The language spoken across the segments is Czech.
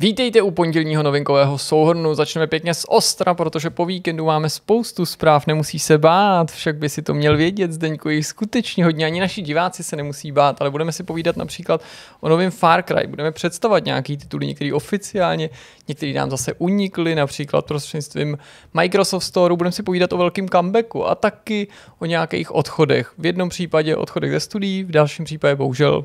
Vítejte u pondělního novinkového souhrnu. Začneme pěkně z ostra, protože po víkendu máme spoustu zpráv, nemusí se bát, však by si to měl vědět, Zdeňko, jich skutečně hodně, ani naši diváci se nemusí bát, ale budeme si povídat například o novém Far Cry, budeme představovat nějaký tituly, některý oficiálně, některý nám zase unikly, například prostřednictvím Microsoft Store, budeme si povídat o velkém comebacku a taky o nějakých odchodech. V jednom případě odchodech ze studií, v dalším případě bohužel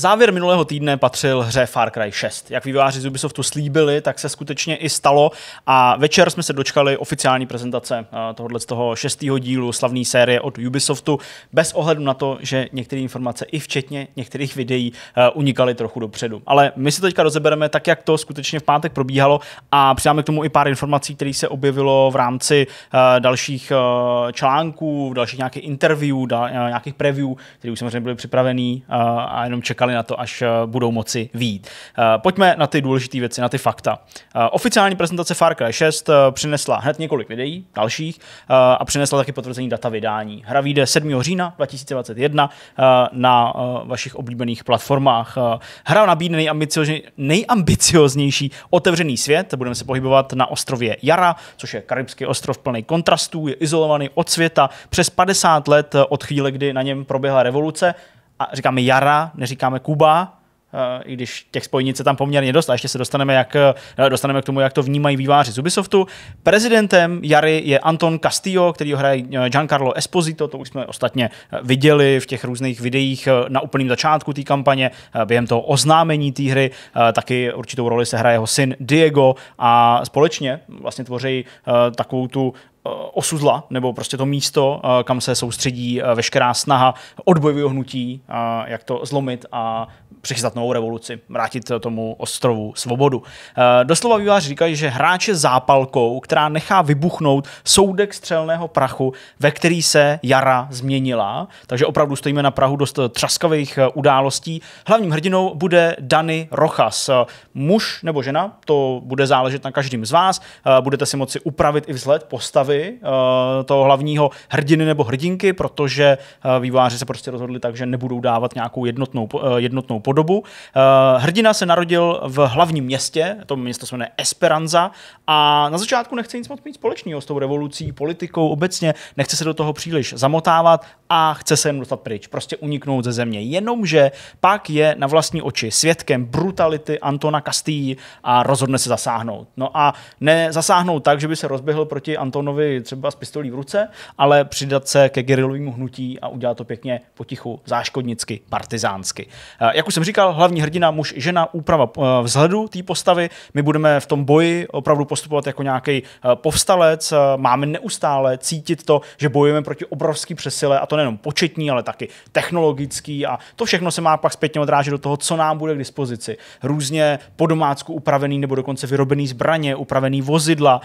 Závěr minulého týdne patřil hře Far Cry 6. Jak výváři z Ubisoftu slíbili, tak se skutečně i stalo a večer jsme se dočkali oficiální prezentace eh, tohoto z toho šestého dílu slavné série od Ubisoftu, bez ohledu na to, že některé informace i včetně některých videí eh, unikaly trochu dopředu. Ale my si teďka rozebereme tak, jak to skutečně v pátek probíhalo a přidáme k tomu i pár informací, které se objevilo v rámci eh, dalších článků, dalších nějakých interviewů, nějakých preview, které už samozřejmě byly připravené a jenom čekali čekali na to, až eh, budou moci výjít. Eh, pojďme na ty důležité věci, na ty fakta. Eh, oficiální prezentace Far Cry 6 přinesla hned několik videí, dalších, a přinesla taky potvrzení data vydání. Hra vyjde 7. října 2021 na vašich oblíbených platformách. Hra nabídne nejambicioznější otevřený svět. Budeme se pohybovat na ostrově Jara, což je karibský ostrov plný kontrastů, je izolovaný od světa přes 50 let od chvíle, kdy na něm proběhla revoluce a říkáme Jara, neříkáme Kuba, eh, i když těch spojnic je tam poměrně dost a ještě se dostaneme, jak, eh, dostaneme k tomu, jak to vnímají výváři z Ubisoftu. Prezidentem Jary je Anton Castillo, který ho hraje eh, Giancarlo Esposito, to už jsme ostatně viděli v těch různých videích na úplném začátku té kampaně, během toho oznámení té hry, taky určitou roli se hraje jeho syn Diego a společně vlastně tvoří takovou tu Eh, osudla, nebo prostě to místo, eh, kam se soustředí eh, veškerá snaha odbojového hnutí, jak to zlomit a přichytat novou revoluci, vrátit tomu ostrovu svobodu. Eh, doslova výváři říkají, že je zápalkou, která nechá vybuchnout soudek střelného prachu, ve který se jara změnila. Takže opravdu stojíme na Prahu dost třaskavých eh, událostí. Hlavním hrdinou bude Dany Rochas. Eh, muž nebo žena, to bude záležet na každém z vás. Budete si moci upravit i vzhled postavy toho hlavního hrdiny nebo hrdinky, protože výváři se prostě rozhodli tak, že nebudou dávat nějakou jednotnou, jednotnou podobu. Eh, hrdina se narodil v hlavním městě, to město se jmenuje Esperanza, a na začátku nechce nic moc mít společného s tou revolucí, politikou obecně, nechce se do toho příliš zamotávat a chce se jen dostat pryč, prostě uniknout ze země. Jenomže pak je na vlastní oči svědkem brutality Antona Castí a rozhodne se zasáhnout. No a ne zasáhnout tak, že by se rozběhl proti Antonovi třeba s pistolí v ruce, ale přidat se ke gerilovému hnutí a udělat to pěkně potichu, záškodnicky, partizánsky. Eh, jak už jsem jsem říkal, hlavní hrdina, muž, žena, úprava eh, vzhledu té postavy. My budeme v tom boji opravdu postupovat jako nějaký eh, povstalec. Eh, máme neustále cítit to, že bojujeme proti obrovský přesile, a to nejenom početní, ale taky technologický. A to všechno se má pak zpětně odrážet do toho, co nám bude k dispozici. Různě po domácku upravený nebo dokonce vyrobený zbraně, upravený vozidla.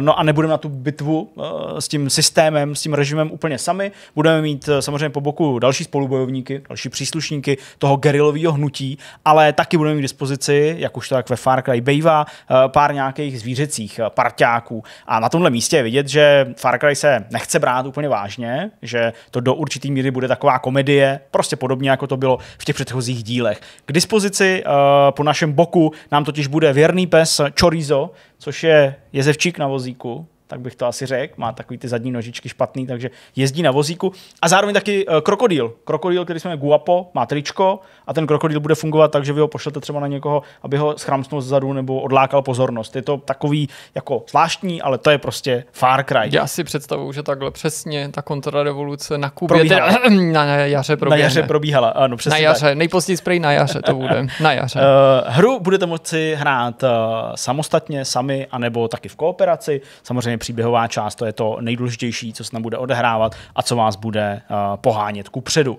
No a nebudeme na tu bitvu s tím systémem, s tím režimem úplně sami. Budeme mít samozřejmě po boku další spolubojovníky, další příslušníky toho gerilo cílového hnutí, ale taky budeme mít k dispozici, jak už to tak ve Far Cry bývá, eh, pár nějakých zvířecích eh, parťáků. A na tomhle místě je vidět, že Far Cry se nechce brát úplně vážně, že to do určitý míry bude taková komedie, prostě podobně jako to bylo v těch předchozích dílech. K dispozici eh, po našem boku nám totiž bude věrný pes Chorizo, což je jezevčík na vozíku, tak bych to asi řekl, má takový ty zadní nožičky špatný, takže jezdí na vozíku. A zároveň taky eh, krokodýl. Krokodýl, který se jmenuje Guapo, má tričko a ten krokodýl bude fungovat tak, že vy ho pošlete třeba na někoho, aby ho schramstnul zadu nebo odlákal pozornost. Je to takový jako zvláštní, ale to je prostě Far Cry. Já si představuju, že takhle přesně ta kontrarevoluce na Kubě, probíhala. Teda, na jaře probíhne. Na jaře probíhala, ano, přesně Na jaře, tak. nejpozději spray na jaře to bude, na jaře. Eh, hru budete moci hrát eh, samostatně, sami, anebo taky v kooperaci. Samozřejmě příběhová část, to je to nejdůležitější, co se nám bude odehrávat a co vás bude eh, pohánět ku předu.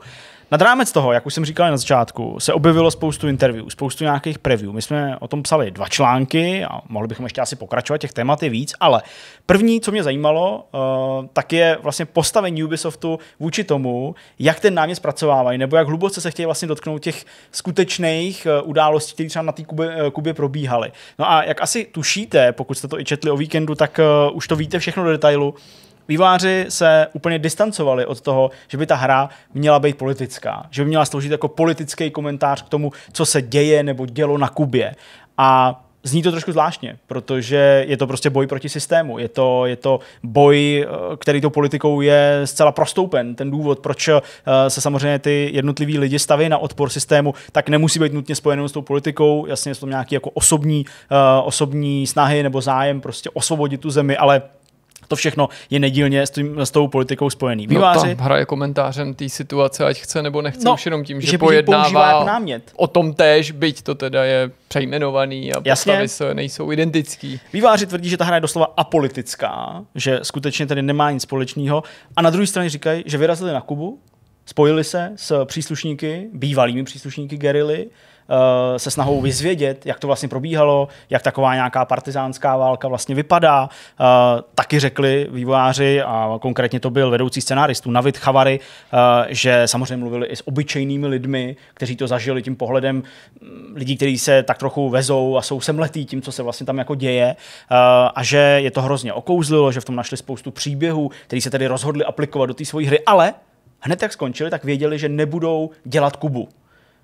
Nad rámec toho, jak už jsem říkal na začátku, se objevilo spoustu interview, spoustu nějakých preview. My jsme o tom psali dva články a mohli bychom ještě asi pokračovat, těch témat je víc, ale první, co mě zajímalo, eh, tak je vlastně postavení Ubisoftu vůči tomu, jak ten námět zpracovávají, nebo jak hluboce se chtějí vlastně dotknout těch skutečných eh, událostí, které třeba na té Kubě, eh, Kubě probíhaly. No a jak asi tušíte, pokud jste to i četli o víkendu, tak už to víte všechno do detailu. Výváři se úplně distancovali od toho, že by ta hra měla být politická, že by měla sloužit jako politický komentář k tomu, co se děje nebo dělo na Kubě. A Zní to trošku zvláštně, protože je to prostě boj proti systému. Je to, je to boj, eh, který tou politikou je zcela prostoupen. Ten důvod, proč eh, se samozřejmě ty jednotliví lidi staví na odpor systému, tak nemusí být nutně spojený s tou politikou. Jasně, jsou to nějaké jako osobní, eh, osobní snahy nebo zájem prostě osvobodit tu zemi, ale to všechno je nedílně s, tím, s tou politikou spojený. No, Výváři, no, tam hraje komentářem té situace, ať chce nebo nechce, no, už jenom tím, že, že pojednává jako námět. o tom též, byť to teda je přejmenovaný a Jasně. postavy se nejsou identický. Výváři tvrdí, že ta hra je doslova apolitická, že skutečně tady nemá nic společného. A na druhé straně říkají, že vyrazili na Kubu, spojili se s příslušníky, bývalými příslušníky gerily Eh, se snahou vyzvědět, jak to vlastně probíhalo, jak taková nějaká partizánská válka vlastně vypadá. Eh, taky řekli vývojáři, a konkrétně to byl vedoucí scenáristů Navid Chavary, eh, že samozřejmě mluvili i s obyčejnými lidmi, kteří to zažili tím pohledem mm, lidí, kteří se tak trochu vezou a jsou semletí tím, co se vlastně tam jako děje a že je to hrozně okouzlilo, že v tom našli spoustu příběhů, který se tedy rozhodli aplikovat do té své hry, ale hned jak skončili, tak věděli, že nebudou dělat Kubu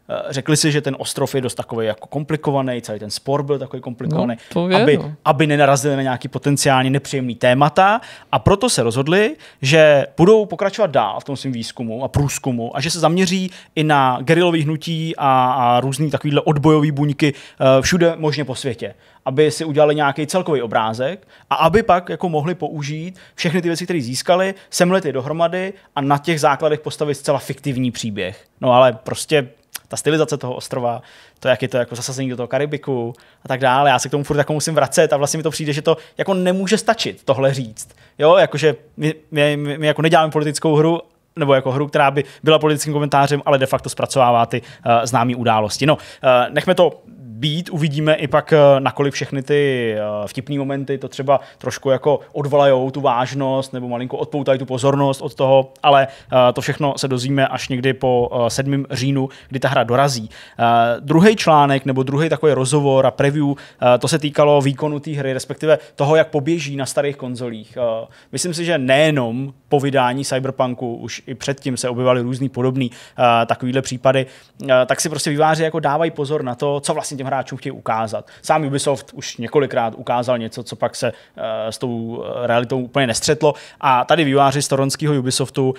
Eh, řekli si, že ten ostrov je dost takový jako komplikovaný, celý ten spor byl takový komplikovaný, no, je, aby, no. aby nenarazili na nějaký potenciálně nepříjemný témata a proto se rozhodli, že budou pokračovat dál v tom svým výzkumu a průzkumu a že se zaměří i na gerilový hnutí a, a různý takovýhle odbojový buňky eh, všude možně po světě aby si udělali nějaký celkový obrázek a aby pak jako mohli použít všechny ty věci, které získali, semlety je dohromady a na těch základech postavit zcela fiktivní příběh. No ale prostě ta stylizace toho ostrova, to, jak je to jako zasazení do toho Karibiku a tak dále. Já se k tomu furt jako musím vracet a vlastně mi to přijde, že to jako nemůže stačit tohle říct. Jo, jakože my, my, my jako neděláme politickou hru, nebo jako hru, která by byla politickým komentářem, ale de facto zpracovává ty uh, eh, známé události. No, uh, nechme to být. Uvidíme i pak, eh, nakolik všechny ty eh, vtipné momenty to třeba trošku jako odvalajou tu vážnost nebo malinko odpoutají tu pozornost od toho, ale eh, to všechno se dozvíme až někdy po 7. říjnu, kdy ta hra dorazí. Druhý článek nebo druhý takový rozhovor a preview, to se týkalo výkonu té hry, respektive toho, jak poběží na starých konzolích. Myslím si, že nejenom po vydání Cyberpunku, už i předtím se objevaly různý podobný takovýhle případy, tak si prostě výváři jako dávají pozor na to, co vlastně těm hráčům chtějí ukázat. Sám Ubisoft už několikrát ukázal něco, co pak se uh, s tou realitou úplně nestřetlo. A tady výváři z toronského Ubisoftu, uh,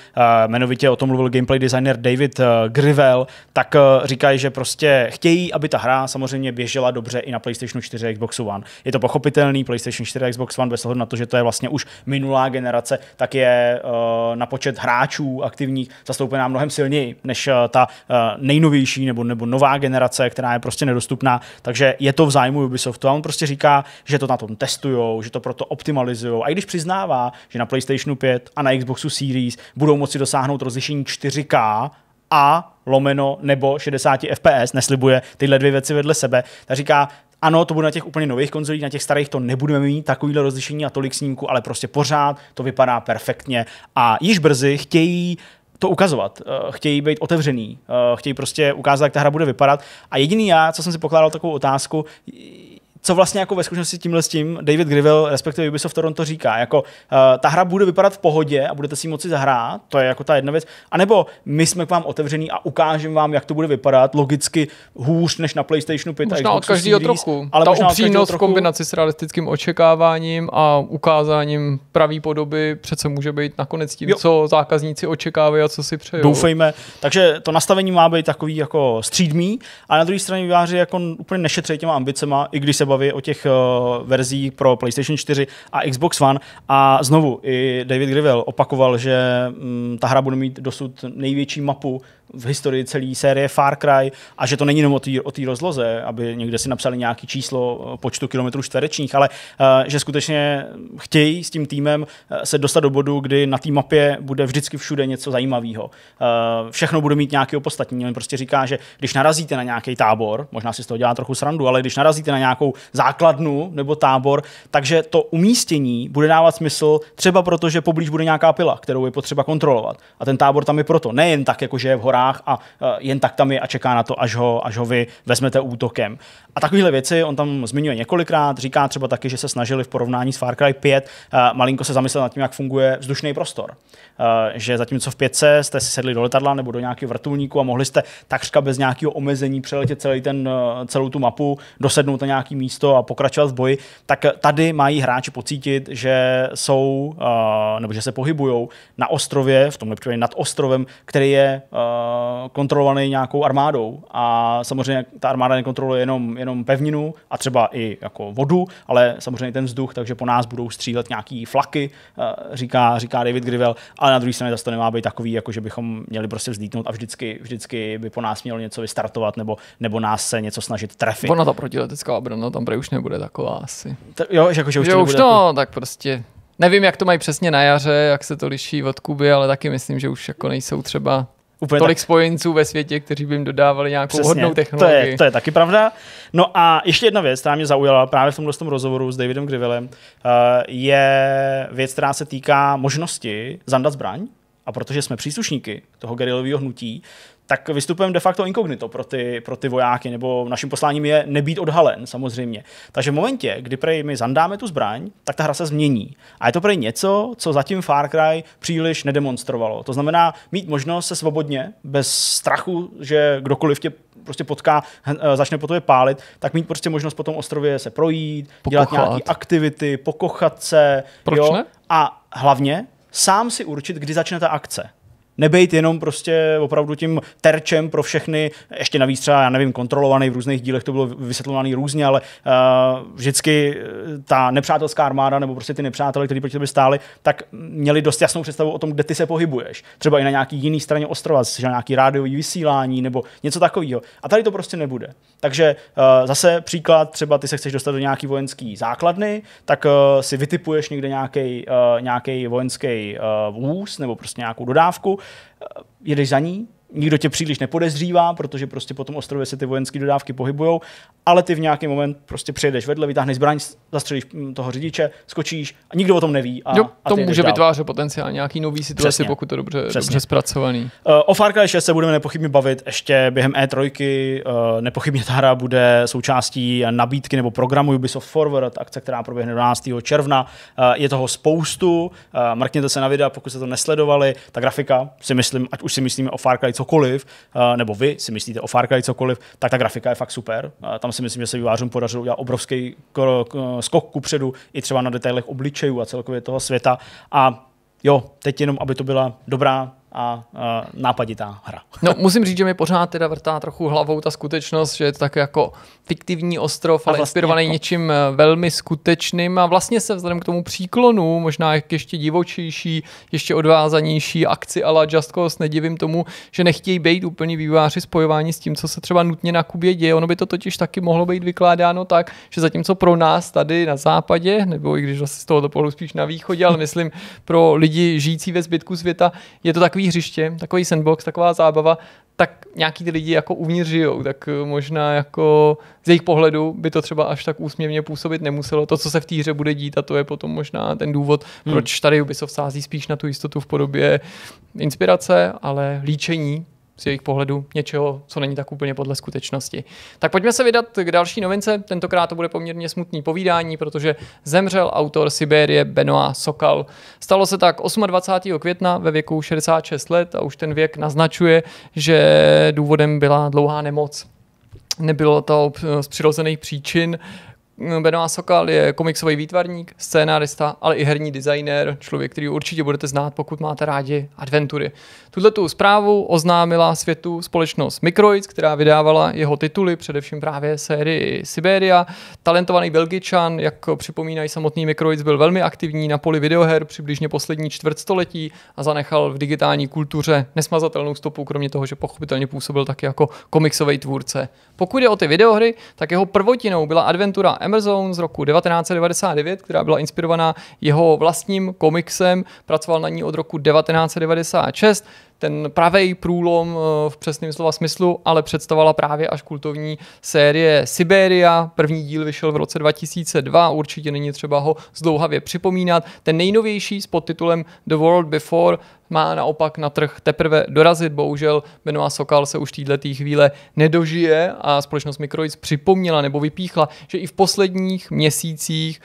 jmenovitě o tom mluvil gameplay designer David uh, Grivel, tak uh, říkají, že prostě chtějí, aby ta hra samozřejmě běžela dobře i na PlayStation 4 Xbox One. Je to pochopitelný, PlayStation 4 Xbox One, bez ohledu na to, že to je vlastně už minulá generace, tak je uh, na počet hráčů aktivních zastoupená mnohem silněji než uh, ta uh, nejnovější nebo, nebo nová generace, která je prostě nedostupná takže je to v zájmu Ubisoftu a on prostě říká, že to na tom testujou, že to proto optimalizují. A i když přiznává, že na PlayStationu 5 a na Xboxu Series budou moci dosáhnout rozlišení 4K a lomeno nebo 60 FPS, neslibuje tyhle dvě věci vedle sebe, tak říká, ano, to bude na těch úplně nových konzolích, na těch starých to nebudeme mít takovýhle rozlišení a tolik snímku, ale prostě pořád to vypadá perfektně. A již brzy chtějí to ukazovat, eh, chtějí být otevřený, eh, chtějí prostě ukázat, jak ta hra bude vypadat. A jediný já, co jsem si pokládal takovou otázku, co vlastně jako ve zkušenosti tímhle s tím David Grivel, respektive Ubisoft Toronto říká, jako uh, ta hra bude vypadat v pohodě a budete si ji moci zahrát, to je jako ta jedna věc, anebo my jsme k vám otevřený a ukážeme vám, jak to bude vypadat, logicky hůř než na PlayStationu 5 možná a od každého trochu. Ale ta upřímnost v kombinaci s realistickým očekáváním a ukázáním pravý podoby přece může být nakonec tím, jo. co zákazníci očekávají a co si přejou. Doufejme. Takže to nastavení má být takový jako střídmý, a na druhé straně výváři jako úplně nešetří těma ambicema, i když se baví obavy o těch uh, verzích pro PlayStation 4 a Xbox One. A znovu, i David Grivel opakoval, že um, ta hra bude mít dosud největší mapu v historii celé série Far Cry a že to není jenom o té rozloze, aby někde si napsali nějaké číslo eh, počtu kilometrů čtverečních, ale eh, že skutečně chtějí s tím týmem eh, se dostat do bodu, kdy na té mapě bude vždycky všude něco zajímavého. Všechno bude mít nějaký opostatní. On prostě říká, že když narazíte na nějaký tábor, možná si z toho dělá trochu srandu, ale když narazíte na nějakou základnu nebo tábor, takže to umístění bude dávat smysl třeba proto, že poblíž bude nějaká pila, kterou je potřeba kontrolovat. A ten tábor tam je proto. Nejen tak, jako že je v horách horách a eh, jen tak tam je a čeká na to, až ho, až ho vy vezmete útokem. A takovéhle věci on tam zmiňuje několikrát, říká třeba taky, že se snažili v porovnání s Far Cry 5 eh, malinko se zamyslet nad tím, jak funguje vzdušný prostor. Eh, že zatímco v 5 jste si sedli do letadla nebo do nějakého vrtulníku a mohli jste takřka bez nějakého omezení přeletět celý ten, celou tu mapu, dosednout na nějaký místo a pokračovat v boji, tak tady mají hráči pocítit, že jsou nebo že se pohybují na ostrově, v tomhle případě nad ostrovem, který je Eh, kontrolovaný nějakou armádou. A samozřejmě ta armáda nekontroluje jenom, jenom pevninu a třeba i jako vodu, ale samozřejmě ten vzduch, takže po nás budou střílet nějaký flaky, eh, říká, říká David Grivel, ale na druhé straně zase to nemá být takový, jako že bychom měli prostě vzlítnout a vždycky, vždycky by po nás mělo něco vystartovat nebo, nebo nás se něco snažit trefit. Ona ta protiletecká obrana no, tam už nebude taková asi. T- jo, že jako, že už, že to už to, takový... No, tak prostě Nevím, jak to mají přesně na jaře, jak se to liší od Kuby, ale taky myslím, že už jako nejsou třeba Úplně tolik tak. spojenců ve světě, kteří by jim dodávali nějakou Přesně, hodnou technologii. To je, to je taky pravda. No a ještě jedna věc, která mě zaujala právě v tomhle tom rozhovoru s Davidem Grivelem, eh, je věc, která se týká možnosti zandat zbraň. A protože jsme příslušníky toho gerilového hnutí, tak vystupujeme de facto inkognito pro ty, pro ty vojáky, nebo naším posláním je nebýt odhalen, samozřejmě. Takže v momentě, kdy prej my zandáme tu zbraň, tak ta hra se změní. A je to prej něco, co zatím Far Cry příliš nedemonstrovalo. To znamená mít možnost se svobodně, bez strachu, že kdokoliv tě prostě potká, eh, začne po tobě pálit, tak mít prostě možnost po tom ostrově se projít, pokochat. dělat nějaké aktivity, pokochat se. Proč jo? Ne? A hlavně sám si určit, kdy začne ta akce nebejt jenom prostě opravdu tím terčem pro všechny, ještě navíc třeba, já nevím, kontrolovaný v různých dílech, to bylo vysvětlované různě, ale uh, vždycky eh, ta nepřátelská armáda nebo prostě ty nepřátelé, kteří proti tobě stáli, tak měli dost jasnou představu o tom, kde ty se pohybuješ. Třeba i na nějaký jiný straně ostrova, že na nějaký rádiový vysílání nebo něco takového. A tady to prostě nebude. Takže uh, zase příklad, třeba ty se chceš dostat do nějaký vojenský základny, tak uh, si vytipuješ někde nějaký uh, nějaký vojenský uh, vůz nebo prostě nějakou dodávku jedeš za ní, nikdo tě příliš nepodezřívá, protože prostě po tom ostrově se ty vojenské dodávky pohybují, ale ty v nějaký moment prostě přejdeš vedle, vytáhneš zbraň, zastřelíš mm, toho řidiče, skočíš a nikdo o tom neví. A, jo, a může vytvářet potenciál nějaký nový situaci, Přesně. pokud to dobře, Přesně. dobře zpracovaný. Uh, o Far Cry 6 se budeme nepochybně bavit ještě během E3. Uh, eh, nepochybně ta hra bude součástí nabídky nebo programu Ubisoft Forward, akce, která proběhne 12. června. Uh, je toho spoustu. Uh, mrkněte se na videa, pokud jste to nesledovali. Ta grafika, si myslím, ať už si myslíme o Far Cry cokoliv, eh, nebo vy si myslíte o Far Cry cokoliv, tak ta grafika je fakt super. Eh, tam si myslím, že se vývářům podařilo udělat obrovský skok kupředu i třeba na detailech obličejů a celkově toho světa. A jo, teď jenom, aby to byla dobrá a uh, nápaditá hra. No, musím říct, že mi pořád teda vrtá trochu hlavou ta skutečnost, že je to tak jako fiktivní ostrov, ale vlastně inspirovaný jako... něčím eh, velmi skutečným a vlastně se vzhledem k tomu příklonu, možná ještě divočejší, ještě odvázanější akci ala Just Cause, nedivím tomu, že nechtějí být úplně výváři spojování s tím, co se třeba nutně na Kubě děje. Ono by to totiž taky mohlo být vykládáno tak, že zatímco pro nás tady na západě, nebo i když asi z tohoto pohledu spíš na východě, ale myslím pro lidi žijící ve zbytku světa, je to tak takový hřiště, takový sandbox, taková zábava, tak nějaký ty lidi jako uvnitř žijou, tak eh, možná jako z jejich pohledu by to třeba až tak úsměvně působit nemuselo. To, co se v té hře bude dít, a to je potom možná ten důvod, hmm. proč tady Ubisoft sází spíš na tu jistotu v podobě inspirace, ale líčení z jejich pohledu něčeho, co není tak úplně podle skutečnosti. Tak pojďme se vydat k další novince. Tentokrát to bude poměrně smutný povídání, protože zemřel autor Sibérie Benoa Sokal. Stalo se tak 28. května ve věku 66 let a už ten věk naznačuje, že důvodem byla dlouhá nemoc. Nebylo to z přirozených příčin, Mm, Benoá Sokal je komiksový výtvarník, scénárista, ale i herní designér, člověk, který určitě budete znát, pokud máte rádi adventury. Tuto tu zprávu oznámila světu společnost Microids, která vydávala jeho tituly, především právě sérii Siberia. Talentovaný Belgičan, jak připomínají samotný Microids, byl velmi aktivní na poli videoher přibližně poslední čtvrtstoletí a zanechal v digitální kultuře nesmazatelnou stopu, kromě toho, že pochopitelně působil taky jako komiksový tvůrce. Pokud je o ty videohry, tak jeho prvotinou byla adventura Amazon z roku 1999, která byla inspirovaná jeho vlastním komiksem, pracoval na ní od roku 1996 ten pravý průlom eh, v přesném slova smyslu, ale představovala právě až kultovní série Siberia. První díl vyšel v roce 2002, určitě není třeba ho zdlouhavě připomínat. Ten nejnovější s podtitulem The World Before má naopak na trh teprve dorazit. Bohužel Benoit Sokal se už této chvíle nedožije a společnost Microids připomněla nebo vypíchla, že i v posledních měsících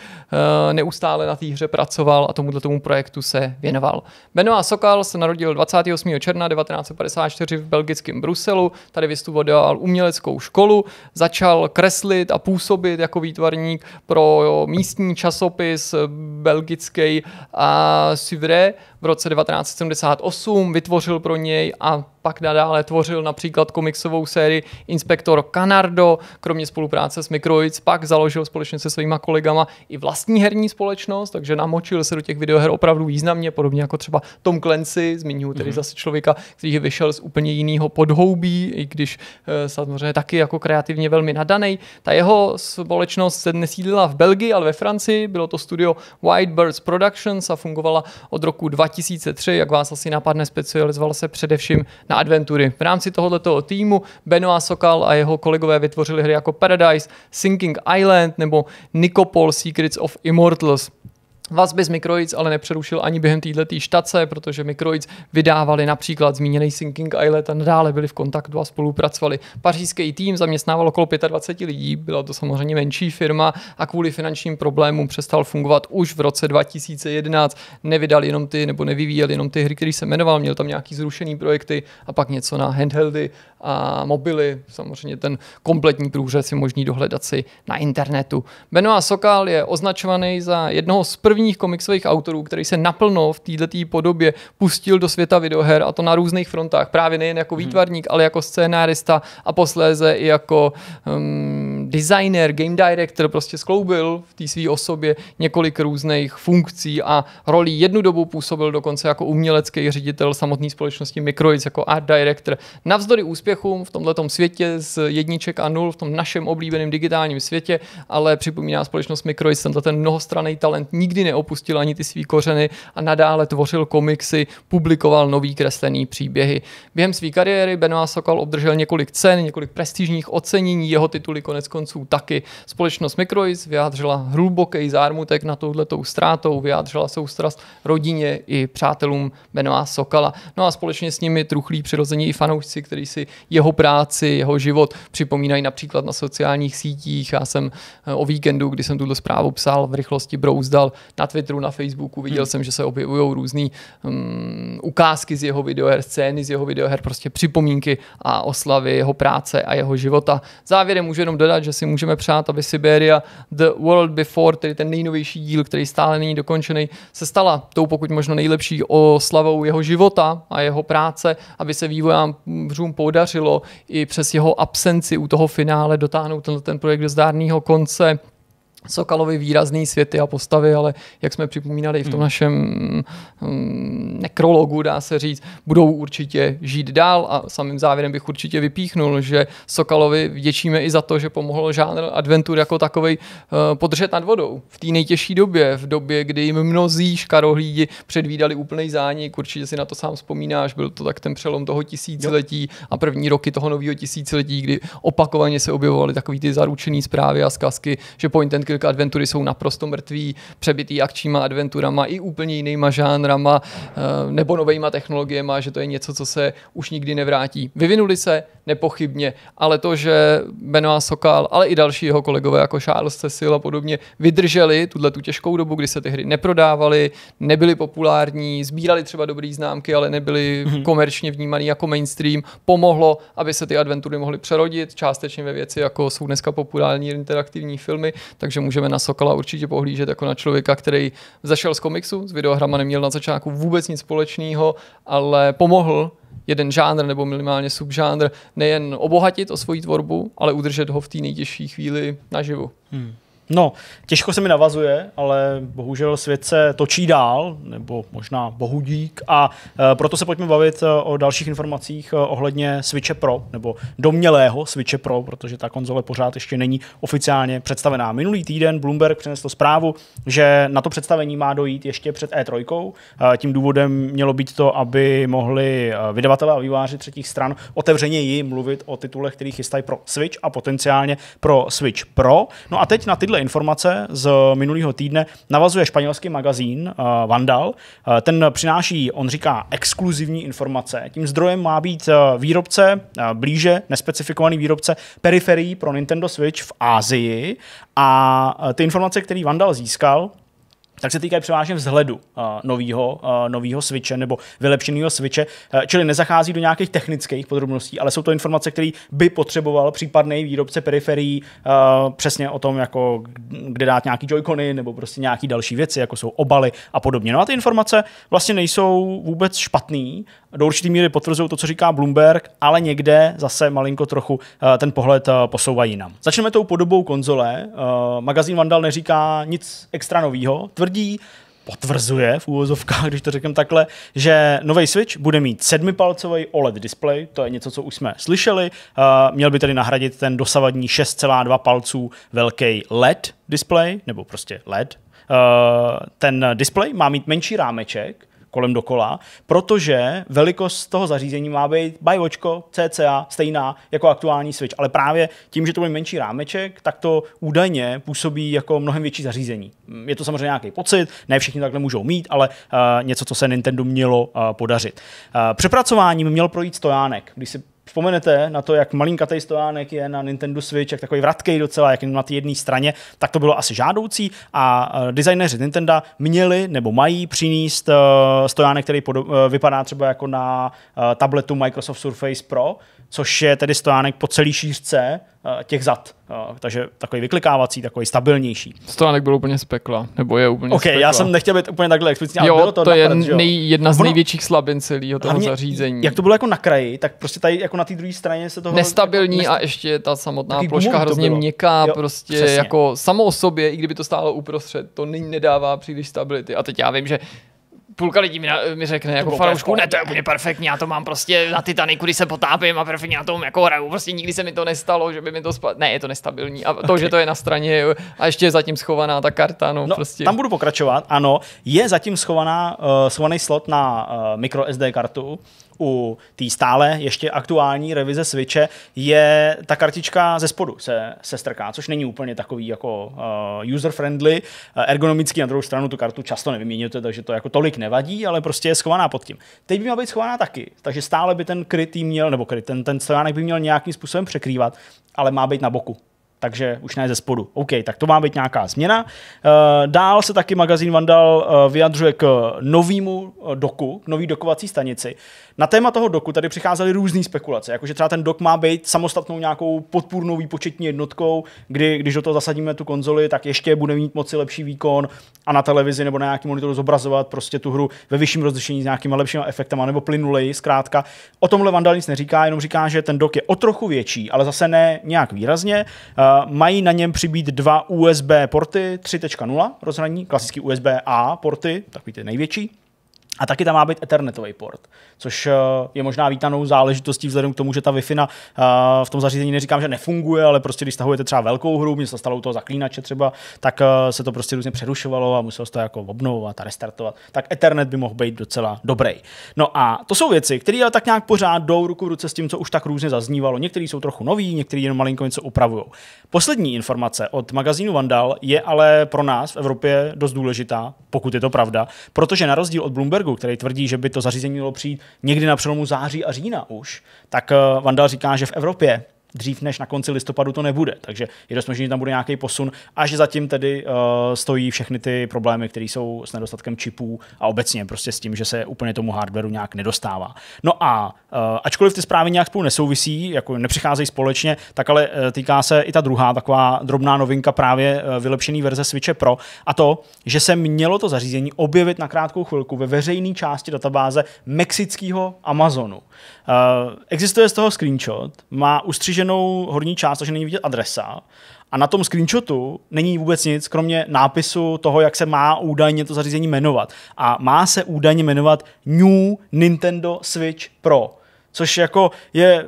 eh, neustále na té hře pracoval a tomuto tomu projektu se věnoval. Benoit Sokal se narodil 28 června 1954 v belgickém Bruselu. Tady vystudoval uměleckou školu, začal kreslit a působit jako výtvarník pro místní časopis belgický a Sivre v roce 1978 vytvořil pro něj a pak nadále tvořil například komiksovou sérii Inspektor Canardo, kromě spolupráce s Microids, pak založil společně se svýma kolegama i vlastní herní společnost, takže namočil se do těch videoher opravdu významně, podobně jako třeba Tom Clancy, zmiňuji tedy mm-hmm. zase člověka, který vyšel z úplně jiného podhoubí, i když e, samozřejmě taky jako kreativně velmi nadaný. Ta jeho společnost se nesídlila v Belgii, ale ve Francii, bylo to studio White Birds Productions a fungovala od roku 2003, jak vás asi napadne, specializoval se především na na adventury. V rámci tohoto týmu Benoit Sokal a jeho kolegové vytvořili hry jako Paradise, Sinking Island nebo Nicopol Secrets of Immortals. Vazby z Microids ale nepřerušil ani během této štace, protože Microids vydávali například zmíněný Sinking Island a nadále byli v kontaktu a spolupracovali. Pařížský tým zaměstnával okolo 25 lidí, byla to samozřejmě menší firma a kvůli finančním problémům přestal fungovat už v roce 2011. Nevydali jenom ty, nebo nevyvíjeli jenom ty hry, který se jmenoval, měl tam nějaký zrušený projekty a pak něco na handheldy a mobily. Samozřejmě ten kompletní průřez je možný dohledat si na internetu. Benoit Sokal je označovaný za jednoho z prvních prvních komiksových autorů, který se naplno v této podobě pustil do světa videoher a to na různých frontách. Právě nejen jako mhm. výtvarník, hmm. ale jako scénárista a posléze i jako um, designer, game director prostě skloubil v té své osobě několik různých funkcí a roli jednu dobu působil dokonce jako umělecký ředitel samotné společnosti Microids, jako art director. Navzdory úspěchům v tomto světě z jedniček a nul, v tom našem oblíbeném digitálním světě, ale připomíná společnost Microids, tenhle ten mnohostranný talent nikdy neopustil ani ty své kořeny a nadále tvořil komiksy, publikoval nový kreslený příběhy. Během své kariéry Benoit Sokal obdržel několik cen, několik prestižních ocenění, jeho tituly konec konců konců taky. Společnost Microis vyjádřila hluboký zármutek na touhletou ztrátou, vyjádřila soustrast rodině i přátelům Benoá Sokala. No a společně s nimi truchlí přirození i fanoušci, kteří si jeho práci, jeho život připomínají například na sociálních sítích. Já jsem eh, o víkendu, kdy jsem tuto zprávu psal, v rychlosti brouzdal na Twitteru, na Facebooku, viděl hmm. jsem, že se objevují různé um, hm, ukázky z jeho videoher, scény z jeho videoher, prostě připomínky a oslavy jeho práce a jeho života. Závěrem můžu jenom dodat, že že si můžeme přát, aby Siberia The World Before, tedy ten nejnovější díl, který stále není dokončený, se stala tou pokud možno nejlepší oslavou jeho života a jeho práce, aby se vývojářům podařilo i přes jeho absenci u toho finále dotáhnout ten, ten projekt do zdárného konce. Sokalovi výrazný světy a postavy, ale jak jsme připomínali i v tom hmm. našem mm, nekrologu, dá se říct, budou určitě žít dál a samým závěrem bych určitě vypíchnul, že Sokalovi vděčíme i za to, že pomohl žánr adventur jako takový eh, podržet nad vodou v té nejtěžší době, v době, kdy jim mnozí škarohlídi předvídali úplný zánik, určitě si na to sám vzpomínáš, byl to tak ten přelom toho tisíciletí a první roky toho nového tisíciletí, kdy opakovaně se objevovaly takové ty zaručené zprávy a zkazky, že po and Rock'n'Roll adventury jsou naprosto mrtví, přebytý akčníma adventurama i úplně jinýma žánrama eh, nebo novejma technologiemi, že to je něco, co se už nikdy nevrátí. Vyvinuli se nepochybně, ale to, že Benoit Sokal, ale i další jeho kolegové jako Charles Cecil a podobně vydrželi tuhle tu těžkou dobu, kdy se ty hry neprodávaly, nebyly populární, sbírali třeba dobrý známky, ale nebyly mm-hmm. komerčně vnímaný jako mainstream, pomohlo, aby se ty adventury mohly přerodit, částečně ve věci, jako jsou dneska populární interaktivní filmy, takže můžeme na Sokola určitě pohlížet jako na člověka, který zašel z komiksu, s videohrama neměl na začátku vůbec nic společného, ale pomohl jeden žánr nebo minimálně subžánr nejen obohatit o svoji tvorbu, ale udržet ho v té nejtěžší chvíli naživu. Hmm. No, těžko se mi navazuje, ale bohužel svět se točí dál, nebo možná bohudík, a e, proto se pojďme bavit e, o dalších informacích e, ohledně Switche Pro, nebo domělého Switche Pro, protože ta konzole pořád ještě není oficiálně představená. Minulý týden Bloomberg přinesl zprávu, že na to představení má dojít ještě před E3. tím důvodem mělo být to, aby mohli vydavatelé a výváři třetích stran otevřeněji mluvit o titulech, který chystají pro Switch a potenciálně pro Switch Pro. No a teď na tyhle tuhle informace z minulého týdne navazuje španělský magazín uh, Vandal. Uh, ten přináší, on říká, exkluzivní informace. Tím zdrojem má být uh, výrobce, uh, blíže nespecifikovaný výrobce periferií pro Nintendo Switch v Ázii a uh, ty informace, které Vandal získal, tak se týkají převážně vzhledu uh, eh, nového uh, eh, switche nebo vylepšeného switche, uh, čili nezachází do nějakých technických podrobností, ale jsou to informace, které by potřeboval případný výrobce periferií uh, přesně o tom, jako kde dát nějaký joycony nebo prostě nějaké další věci, jako jsou obaly a podobně. No a ty informace vlastně nejsou vůbec špatný, do určitý míry potvrzují to, co říká Bloomberg, ale někde zase malinko trochu uh, ten pohled uh, posouvají nám. Začneme tou podobou konzole. Uh, magazín Vandal neříká nic extra nového, tvrdí tvrdí, potvrzuje v úvozovkách, když to řekneme takhle, že nový Switch bude mít sedmipalcový OLED display, to je něco, co už jsme slyšeli, uh, měl by tedy nahradit ten dosavadní 6,2 palců velký LED display, nebo prostě LED, Uh, eh, ten display má mít menší rámeček, kolem dokola, protože velikost toho zařízení má být bajvočko CCA stejná jako aktuální Switch, ale právě tím, že to bude menší rámeček, tak to údajně působí jako mnohem větší zařízení. Mm, je to samozřejmě nějaký pocit, ne všichni takhle můžou mít, ale uh, něco, co se Nintendo mělo uh, podařit. Uh, přepracováním měl projít stojánek, když si vzpomenete na to, jak malinkatej stojánek je na Nintendo Switch, jak takový vratkej docela, jak na té jedné straně, tak to bylo asi žádoucí a e, designéři Nintendo měli nebo mají přinést e, stojánek, který e, vypadá třeba jako na tabletu Microsoft Surface Pro, což je tedy stojánek po celý šířce eh, těch zad. Eh, takže takový vyklikávací, takový stabilnější. Stojánek byl úplně z pekla, nebo je úplně OK, já jsem nechtěl být úplně takhle explicitní, jo, bylo to, to je napřed, nej, jedna z ono, největších slabin celého toho hlavně, zařízení. Jak to bylo jako na kraji, tak prostě tady jako na té druhé straně se toho... Nestabilní jako, a ještě ta samotná ploška hrozně měkká, jo, prostě přesně. jako samo o sobě, i kdyby to stálo uprostřed, to nedává příliš stability. A teď já vím, že půlka lidí mi, na, mi řekne jako fanoušku, ne, to je úplně perfektní, já to mám prostě na Titanic, kdy se potápím a perfektně na tom jako hraju, prostě nikdy se mi to nestalo, že by mi to spadlo, ne, je to nestabilní a to, okay. že to je na straně a ještě je zatím schovaná ta karta, no, no prostě. Tam budu pokračovat, ano, je zatím schovaná, uh, schovaný slot na uh, microSD kartu, u té stále ještě aktuální revize Switche je ta kartička ze spodu se, se strká, což není úplně takový jako uh, user-friendly, eh, Ergonomicky na druhou stranu tu kartu často nevyměňujete, takže to jako tolik nevadí, ale prostě je schovaná pod tím. Teď by měla být schovaná taky, takže stále by ten krytý měl, nebo kryt, ten, ten stojánek by měl nějakým způsobem překrývat, ale má být na boku, takže už ne ze spodu. OK, tak to má být nějaká změna. Eh, dál se taky magazín Vandal eh, vyjadřuje k novému eh, doku, k nový dokovací stanici. Na téma toho doku tady přicházely různé spekulace, jakože třeba ten dok má být samostatnou nějakou podpůrnou výpočetní jednotkou, kdy když do toho zasadíme tu konzoli, tak ještě bude mít moci lepší výkon a na televizi nebo na nějakém monitoru zobrazovat prostě tu hru ve vyšším rozlišení s nějakýma lepšíma efektama nebo plynuleji, zkrátka. O tomhle Vandal nic neříká, jenom říká, že ten dok je o trochu větší, ale zase ne nějak výrazně. Eh, mají na něm přibít dva USB porty 3.0 rozhraní, klasický USB-A porty, takový ty největší, a taky tam má být Ethernetový port, což eh, je možná vítanou záležitostí vzhledem k tomu, že ta Wi-Fi na, eh, v tom zařízení neříkám, že nefunguje, ale prostě když stahujete třeba velkou hru, mě se stalo u toho zaklínače třeba, tak eh, se to prostě různě přerušovalo a muselo se to jako obnovovat a restartovat. Tak Ethernet by mohl být docela dobrý. No a to jsou věci, které ale tak nějak pořád jdou ruku v ruce s tím, co už tak různě zaznívalo. Některé jsou trochu nový, některé jenom malinko něco upravují. Poslední informace od magazínu Vandal je ale pro nás v Evropě dost důležitá, pokud je to pravda, protože na rozdíl od Bloombergu, který tvrdí, že by to zařízení mělo přijít někdy na přelomu září a října už, tak eh, Vandal říká, že v Evropě dřív než na konci listopadu to nebude. Takže je dost možný, že tam bude nějaký posun, až zatím tedy uh, stojí všechny ty problémy, které jsou s nedostatkem čipů a obecně prostě s tím, že se úplně tomu hardwareu nějak nedostává. No a uh, ačkoliv ty zprávy nějak spolu nesouvisí, jako nepřicházejí společně, tak ale uh, týká se i ta druhá taková drobná novinka právě uh, vylepšený verze Switche Pro a to, že se mělo to zařízení objevit na krátkou chvilku ve veřejné části databáze mexického Amazonu. Eh, existuje z toho screenshot, má ustřiženou horní část, takže není vidět adresa. A na tom screenshotu není vůbec nic, kromě nápisu toho, jak se má údajně to zařízení jmenovat. A má se údajně jmenovat New Nintendo Switch Pro což jako je eh,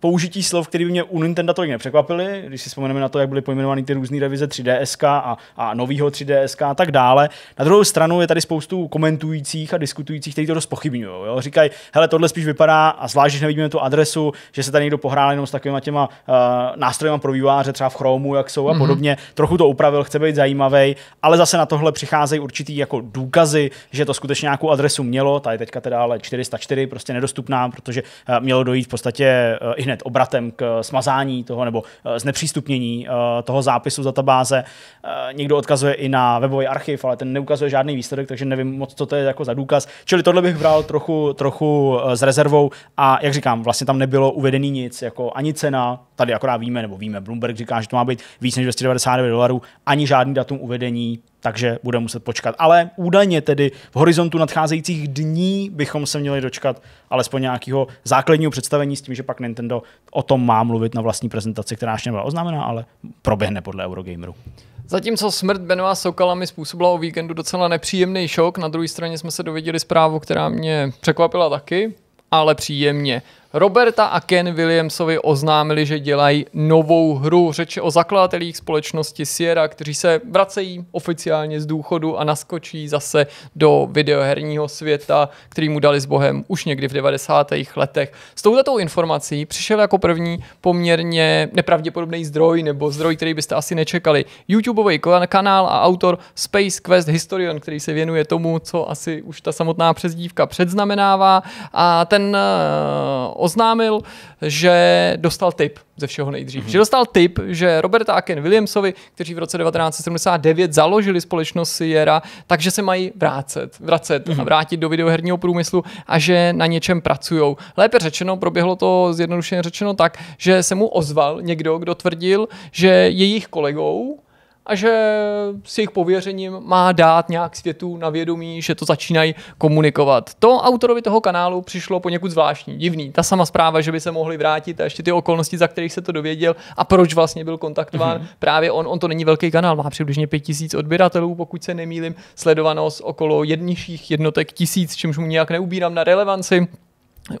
použití slov, který by mě u Nintendo tolik nepřekvapily, když si vzpomeneme na to, jak byly pojmenovány ty různé revize 3DSK a, a novýho 3DSK a tak dále. Na druhou stranu je tady spoustu komentujících a diskutujících, kteří to dost pochybňují. Jo? Říkají, hele, tohle spíš vypadá, a zvlášť, když nevidíme tu adresu, že se tady někdo pohrál jenom s takovými těma uh, eh, nástroji pro výváře, třeba v Chromu, jak jsou a mm-hmm. podobně. Trochu to upravil, chce být zajímavý, ale zase na tohle přicházejí určitý jako důkazy, že to skutečně nějakou adresu mělo. Ta je teďka teda ale 404, prostě nedostupná, protože Eh, mělo dojít v podstatě eh, i hned obratem k eh, smazání toho nebo znepřístupnění toho zápisu z databáze. Někdo odkazuje i na webový archiv, ale ten neukazuje žádný výsledek, takže nevím moc, co to je jako za důkaz. Čili tohle bych bral trochu, trochu s rezervou a jak říkám, vlastně tam nebylo uvedený nic, jako ani cena, Tady akorát víme, nebo víme, Bloomberg říká, že to má být víc než 299 dolarů, ani žádný datum uvedení, takže bude muset počkat. Ale údajně tedy v horizontu nadcházejících dní bychom se měli dočkat alespoň nějakého základního představení s tím, že pak Nintendo o tom má mluvit na vlastní prezentaci, která ještě nebyla oznámena, ale proběhne podle Eurogameru. Zatímco smrt Benoa Sokala mi způsobila o víkendu docela nepříjemný šok, na druhé straně jsme se dověděli zprávu, která mě překvapila taky, ale příjemně. Roberta a Ken Williamsovi oznámili, že dělají novou hru. Řeč o zakladatelích společnosti Sierra, kteří se vracejí oficiálně z důchodu a naskočí zase do videoherního světa, který mu dali s Bohem už někdy v 90. letech. S touto informací přišel jako první poměrně nepravděpodobný zdroj, nebo zdroj, který byste asi nečekali. YouTubeový kanál a autor Space Quest Historian, který se věnuje tomu, co asi už ta samotná přezdívka předznamenává. A ten eh, oznámil, že dostal tip ze všeho nejdřív. Mm-hmm. Že dostal tip, že Roberta a Ken Williamsovi, kteří v roce 1979 založili společnost Sierra, takže se mají vrátit, vracet mm-hmm. a mhm. vrátit do videoherního průmyslu a že na něčem pracují. Lépe řečeno, proběhlo to zjednodušeně řečeno tak, že se mu ozval někdo, kdo tvrdil, že jejich kolegou a že s jejich pověřením má dát nějak světu na vědomí, že to začínají komunikovat. To autorovi toho kanálu přišlo poněkud zvláštní, divný. Ta sama zpráva, že by se mohli vrátit a ještě ty okolnosti, za kterých se to dověděl a proč vlastně byl kontaktován. Mm-hmm. Právě on, on to není velký kanál, má přibližně 5000 odběratelů, pokud se nemýlim, sledovanost okolo jednižších jednotek tisíc, čímž mu nějak neubírám na relevanci.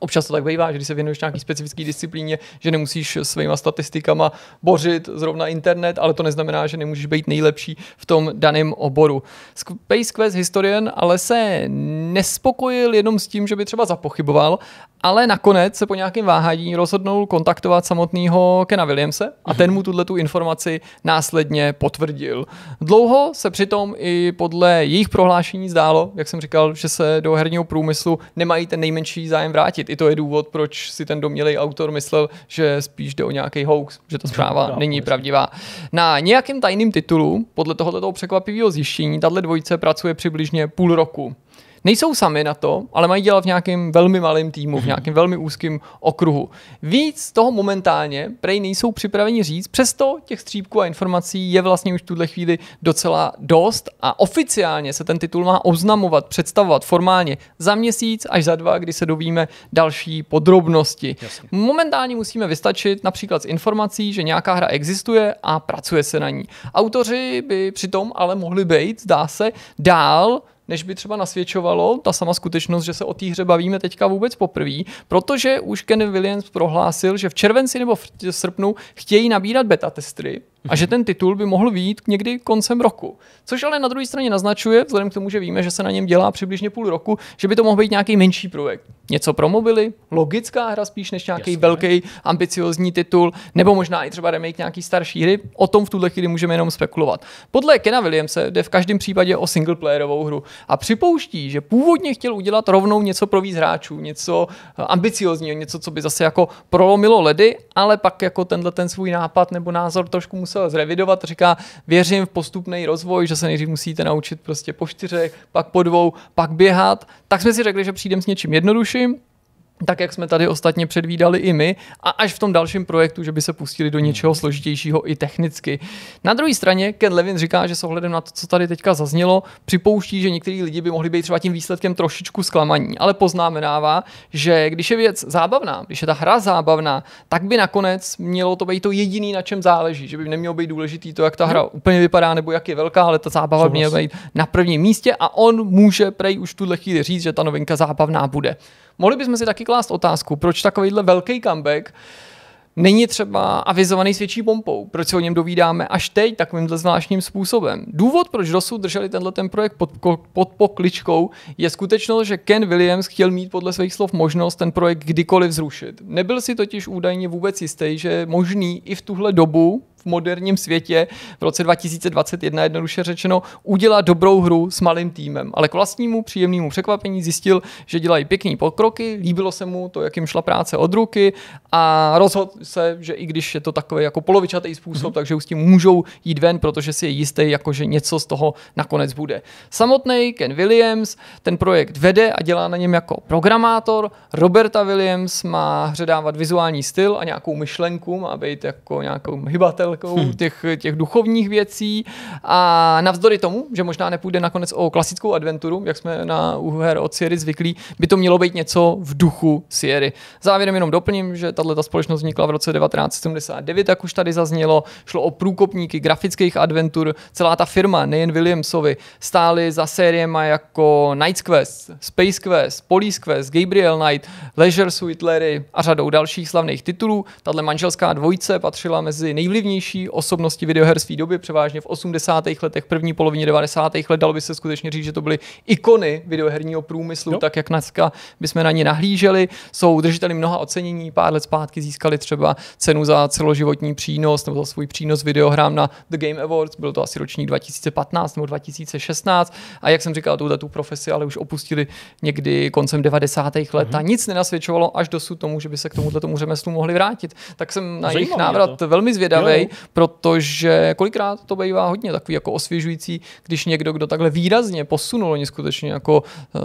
Občas to tak bývá, že když se věnuješ nějaký specifický disciplíně, že nemusíš svýma statistikama bořit zrovna internet, ale to neznamená, že nemůžeš být nejlepší v tom daném oboru. Space Quest Historian ale se nespokojil jenom s tím, že by třeba zapochyboval, ale nakonec se po nějakém váhání rozhodnul kontaktovat samotného Kena Williamse a ten mu tuhle tu informaci následně potvrdil. Dlouho se přitom i podle jejich prohlášení zdálo, jak jsem říkal, že se do herního průmyslu nemají ten nejmenší zájem vrátit vrátit. I to je důvod, proč si ten domělý autor myslel, že spíš jde o nějaký hoax, že ta zpráva no, není pravdivá. Na nějakém tajným titulu, podle tohoto překvapivého zjištění, tahle dvojice pracuje přibližně půl roku. Nejsou sami na to, ale mají dělat v nějakém velmi malém týmu, v mhm. nějakém velmi úzkém okruhu. Víc toho momentálně prej nejsou připraveni říct, přesto těch střípků a informací je vlastně už v tuhle chvíli docela dost a oficiálně se ten titul má oznamovat, představovat formálně za měsíc až za dva, kdy se dovíme další podrobnosti. Jasně. Momentálně musíme vystačit například s informací, že nějaká hra existuje a pracuje se na ní. Autoři by přitom ale mohli být, zdá se, dál než by třeba nasvědčovalo ta sama skutečnost, že se o té hře bavíme teďka vůbec poprvé, protože už Ken Williams prohlásil, že v červenci nebo v srpnu chtějí nabírat beta testry, a že ten titul by mohl výjít někdy koncem roku. Což ale na druhé straně naznačuje, vzhledem k tomu, že víme, že se na něm dělá přibližně půl roku, že by to mohl být nějaký menší projekt. Něco pro mobily, logická hra spíš než nějaký Jasně. velký ambiciozní titul, nebo možná i třeba remake nějaký starší hry. O tom v tuhle chvíli můžeme jenom spekulovat. Podle Kena Williamse jde v každém případě o singleplayerovou hru a připouští, že původně chtěl udělat rovnou něco pro víc hráčů, něco eh, ambiciozního, něco, co by zase jako prolomilo ledy, ale pak jako tenhle ten svůj nápad nebo názor trošku musel musel zrevidovat. Říká, věřím v postupný rozvoj, že se nejdřív musíte naučit prostě po čtyřech, pak po dvou, pak běhat. Tak jsme si řekli, že přijdeme s něčím jednodušším, tak jak jsme tady ostatně předvídali i my, a až v tom dalším projektu, že by se pustili do hmm. něčeho složitějšího i technicky. Na druhé straně Ken Levin říká, že s ohledem na to, co tady teďka zaznělo, připouští, že některý lidi by mohli být třeba tím výsledkem trošičku zklamaní, ale poznámenává, že když je věc zábavná, když je ta hra zábavná, tak by nakonec mělo to být to jediný, na čem záleží, že by nemělo být důležitý to, jak ta no. hra no. úplně vypadá nebo jak je velká, ale ta zábava by měla být na prvním místě a on může prej už tuhle chvíli říct, že ta novinka zábavná bude. Mohli bychom si taky taky klást otázku, proč takovýhle velký comeback není třeba avizovaný s větší pompou. Proč se o něm dovídáme až teď takovýmhle zvláštním způsobem? Důvod, proč dosud drželi tenhle ten projekt pod, pod pokličkou, je skutečnost, že Ken Williams chtěl mít podle svých slov možnost ten projekt kdykoliv zrušit. Nebyl si totiž údajně vůbec jistý, že je možný i v tuhle dobu v moderním světě v roce 2021 jednoduše řečeno udělat dobrou hru s malým týmem. Ale k vlastnímu příjemnému překvapení zjistil, že dělají pěkný pokroky, líbilo se mu to, jak jim šla práce od ruky a rozhodl se, že i když je to takový jako polovičatý způsob, mm-hmm. takže už s tím můžou jít ven, protože si je jistý, jako že něco z toho nakonec bude. Samotný Ken Williams ten projekt vede a dělá na něm jako programátor. Roberta Williams má hředávat vizuální styl a nějakou myšlenku, má být jako nějakou hybatel učitelkou hmm. těch, těch duchovních věcí a navzdory tomu, že možná nepůjde nakonec o klasickou adventuru, jak jsme na úher od Siery zvyklí, by to mělo být něco v duchu Siery. Závěrem jenom doplním, že tato společnost vznikla v roce 1979, jak už tady zaznělo, šlo o průkopníky grafických adventur, celá ta firma, nejen Williamsovi, stály za sériema jako Night Quest, Space Quest, Police Quest, Gabriel Knight, Leisure Suit Larry a řadou dalších slavných titulů. Tato manželská dvojice patřila mezi nejvlivnější nejvlivnější osobnosti videoher své doby, převážně v 80. letech, první polovině 90. let, dalo by se skutečně říct, že to byly ikony videoherního průmyslu, jo. tak jak dneska bychom na ně nahlíželi. Jsou držiteli mnoha ocenění, pár let zpátky získali třeba cenu za celoživotní přínos nebo za svůj přínos videohrám na The Game Awards, bylo to asi ročník 2015 nebo 2016. A jak jsem říkal, tu, datu profesi ale už opustili někdy koncem 90. let mm-hmm. a nic nenasvědčovalo až dosud tomu, že by se k tomuto tomu řemeslu mohli vrátit. Tak jsem na Zajímavý jejich návrat to. velmi zvědavý protože kolikrát to bývá hodně takový jako osvěžující, když někdo, kdo takhle výrazně posunul, oni skutečně jako uh,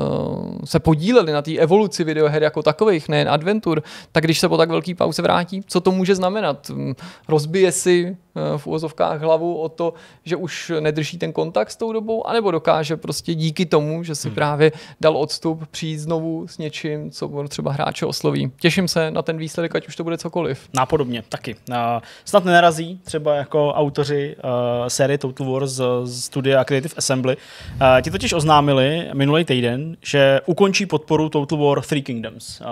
se podíleli na té evoluci videoher jako takových, nejen adventur, tak když se po tak velké pauze vrátí, co to může znamenat? Hm, rozbije si Eh, v úvozovkách hlavu o to, že už nedrží ten kontakt s tou dobou, anebo dokáže prostě díky tomu, že si hmm. právě dal odstup, přijít znovu s něčím, co třeba hráče osloví. Těším se na ten výsledek, ať už to bude cokoliv. Nápodobně, taky. Eh, snad nenarazí třeba jako autoři uh, série Total War z, z studia Creative Assembly. Uh, ti totiž oznámili minulý týden, že ukončí podporu Total War Three Kingdoms. Uh,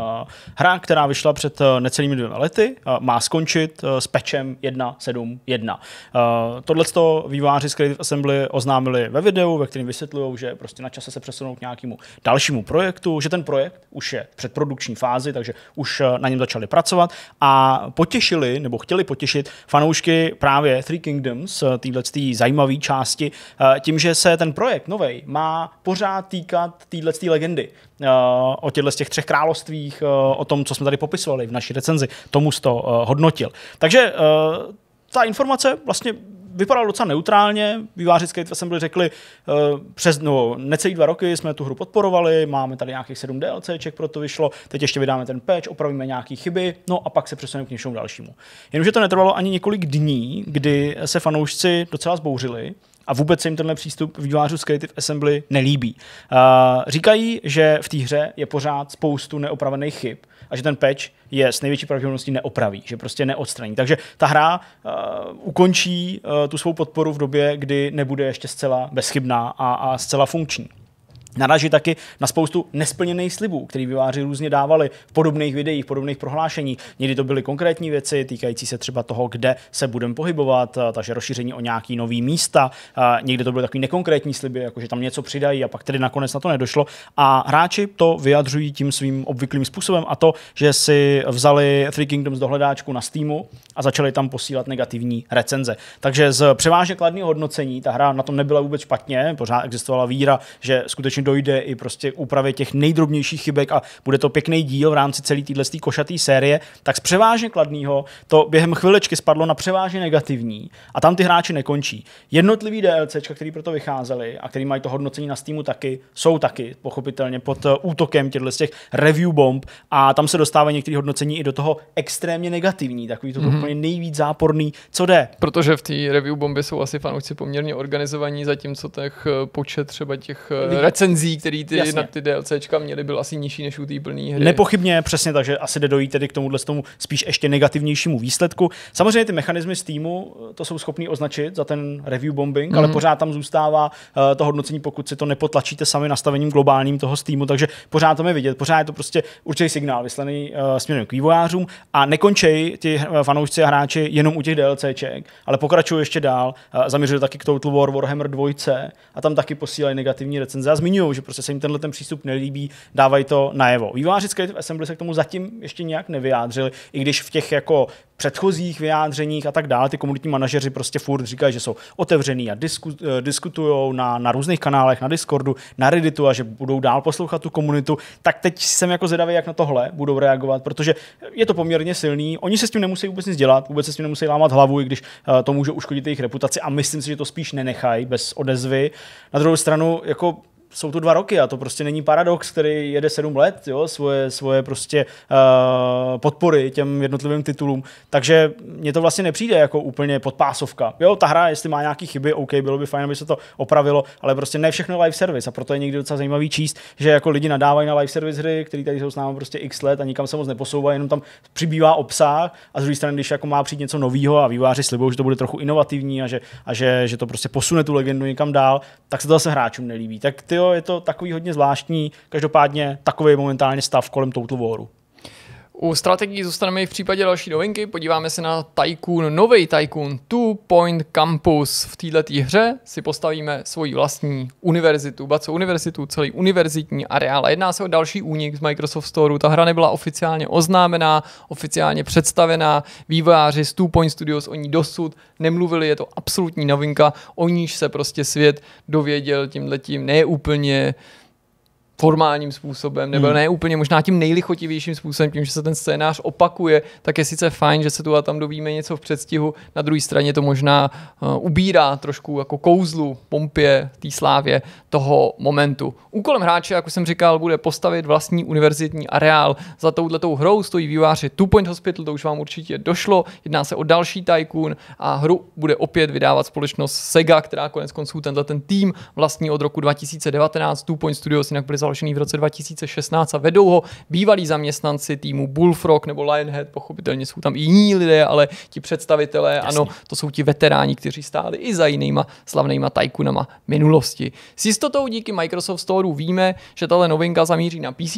hra, která vyšla před necelými dvěma lety, uh, má skončit uh, s pečem 1.7.1 1. Uh, eh, Tohle výváři z Creative Assembly oznámili ve videu, ve kterém vysvětlují, že prostě na čase se přesunou k nějakému dalšímu projektu, že ten projekt už je v předprodukční fázi, takže už eh, na něm začali pracovat a potěšili, nebo chtěli potěšit fanoušky právě Three Kingdoms, eh, téhle zajímavé části, tím, že se ten projekt nový má pořád týkat téhle legendy, o těchto z těch třech královstvích, o tom, co jsme tady popisovali v naší recenzi, tomu to hodnotil. Takže ta informace vlastně vypadala docela neutrálně. Výváři Skate jsem byli řekli, uh, přes no, necelý dva roky jsme tu hru podporovali, máme tady nějakých 7 DLCček, pro to vyšlo, teď ještě vydáme ten patch, opravíme nějaké chyby, no a pak se přesuneme k něčemu dalšímu. Jenomže to netrvalo ani několik dní, kdy se fanoušci docela zbouřili, a vůbec se jim tenhle přístup vývářů z Creative Assembly nelíbí. Uh, říkají, že v té hře je pořád spoustu neopravených chyb, a že ten patch je s největší pravděpodobností neopraví, že prostě neodstraní. Takže ta hra uh, ukončí uh, tu svou podporu v době, kdy nebude ještě zcela bezchybná a, a zcela funkční. Naraží taky na spoustu nesplněných slibů, který vyváři různě dávali v podobných videích, v podobných prohlášení. Někdy to byly konkrétní věci týkající se třeba toho, kde se budeme pohybovat, takže rozšíření o nějaký nový místa. Někdy to byly takový nekonkrétní sliby, jako že tam něco přidají a pak tedy nakonec na to nedošlo. A hráči to vyjadřují tím svým obvyklým způsobem a to, že si vzali Three Kingdoms dohledáčku na Steamu a začali tam posílat negativní recenze. Takže z převážně kladného hodnocení ta hra na tom nebyla vůbec špatně, pořád existovala víra, že skutečně dojde i prostě úpravě těch nejdrobnějších chybek a bude to pěkný díl v rámci celé téhle košaté série, tak z převážně kladného to během chvilečky spadlo na převážně negativní a tam ty hráči nekončí. Jednotlivý DLC, který proto vycházeli a který mají to hodnocení na Steamu taky, jsou taky pochopitelně pod eh, útokem těchto těch review bomb a tam se dostávají některé hodnocení i do toho extrémně negativní, takový to mm-hmm. úplně nejvíc záporný, co jde. Protože v té review bombě jsou asi fanoušci poměrně organizovaní, zatímco těch eh, počet třeba těch eh, recenzí recenzí, který ty Jasně. na ty DLCčka měly, byl asi nižší než u té plné hry. Nepochybně, přesně, takže asi jde dojít tedy k tomuhle tomu spíš ještě negativnějšímu výsledku. Samozřejmě ty mechanismy z týmu eh, to jsou schopný označit za ten review bombing, mm-hmm. ale mhm. pořád tam zůstává uh, to hodnocení, pokud si to nepotlačíte sami nastavením globálním toho týmu, takže pořád to je vidět, pořád je to prostě určitý signál vyslaný uh, směrem k vývojářům a nekončej ti fanoušci a hráči jenom u těch DLCček, ale pokračují ještě dál, uh, zaměřují taky k Total War Warhammer 2 a tam taky posílají negativní recenze. A zmiňují, že prostě se jim tenhle ten přístup nelíbí, dávají to najevo. Výváři Creative Assembly se k tomu zatím ještě nějak nevyjádřili, i když v těch jako předchozích vyjádřeních a tak dále, ty komunitní manažeři prostě furt říkají, že jsou otevřený a disku, eh, diskutují na, na různých kanálech, na Discordu, na Redditu a že budou dál poslouchat tu komunitu, tak teď jsem jako zvědavý, jak na tohle budou reagovat, protože je to poměrně silný. Oni se s tím nemusí vůbec nic dělat, vůbec se s tím nemusí lámat hlavu, i když eh, to může uškodit jejich reputaci a myslím si, že to spíš nenechají bez odezvy. Na druhou stranu, jako jsou to dva roky a to prostě není paradox, který jede sedm let, jo, svoje, svoje prostě uh, podpory těm jednotlivým titulům, takže mně to vlastně nepřijde jako úplně podpásovka. Jo, ta hra, jestli má nějaký chyby, OK, bylo by fajn, aby se to opravilo, ale prostě ne všechno live service a proto je někdy docela zajímavý číst, že jako lidi nadávají na live service hry, které tady jsou s námi prostě x let a nikam se moc neposouvají, jenom tam přibývá obsah a z druhé strany, když jako má přijít něco nového a výváři slibují, že to bude trochu inovativní a že, a že, že to prostě posune tu legendu někam dál, tak se to zase hráčům nelíbí. Tak ty jo, je to takový hodně zvláštní, každopádně takový momentálně stav kolem Total Waru. U strategií zůstaneme i v případě další novinky, podíváme se na Tycoon, nový Tycoon Two Point Campus. V této hře si postavíme svoji vlastní univerzitu, Baco univerzitu, celý univerzitní areál. A jedná se o další únik z Microsoft Store. Ta hra nebyla oficiálně oznámená, oficiálně představená. Vývojáři z Two Point Studios o ní dosud nemluvili, je to absolutní novinka, o níž se prostě svět dověděl tímhletím neúplně úplně formálním způsobem, nebo hmm. ne úplně možná tím nejlichotivějším způsobem, tím, že se ten scénář opakuje, tak je sice fajn, že se tu a tam dovíme něco v předstihu, na druhé straně to možná uh, ubírá trošku jako kouzlu, pompě, té slávě toho momentu. Úkolem hráče, jak už jsem říkal, bude postavit vlastní univerzitní areál. Za touhletou hrou stojí výváři Two Point Hospital, to už vám určitě došlo, jedná se o další tycoon a hru bude opět vydávat společnost Sega, která konec konců tenhle ten tým vlastní od roku 2019, Two Point Studios jinak byly založený v roce 2016 a vedou ho bývalí zaměstnanci týmu Bullfrog nebo Lionhead, pochopitelně jsou tam i jiní lidé, ale ti představitelé, Jasně. ano, to jsou ti veteráni, kteří stáli i za jinýma slavnýma tajkunama minulosti. S jistotou díky Microsoft Store víme, že tahle novinka zamíří na PC,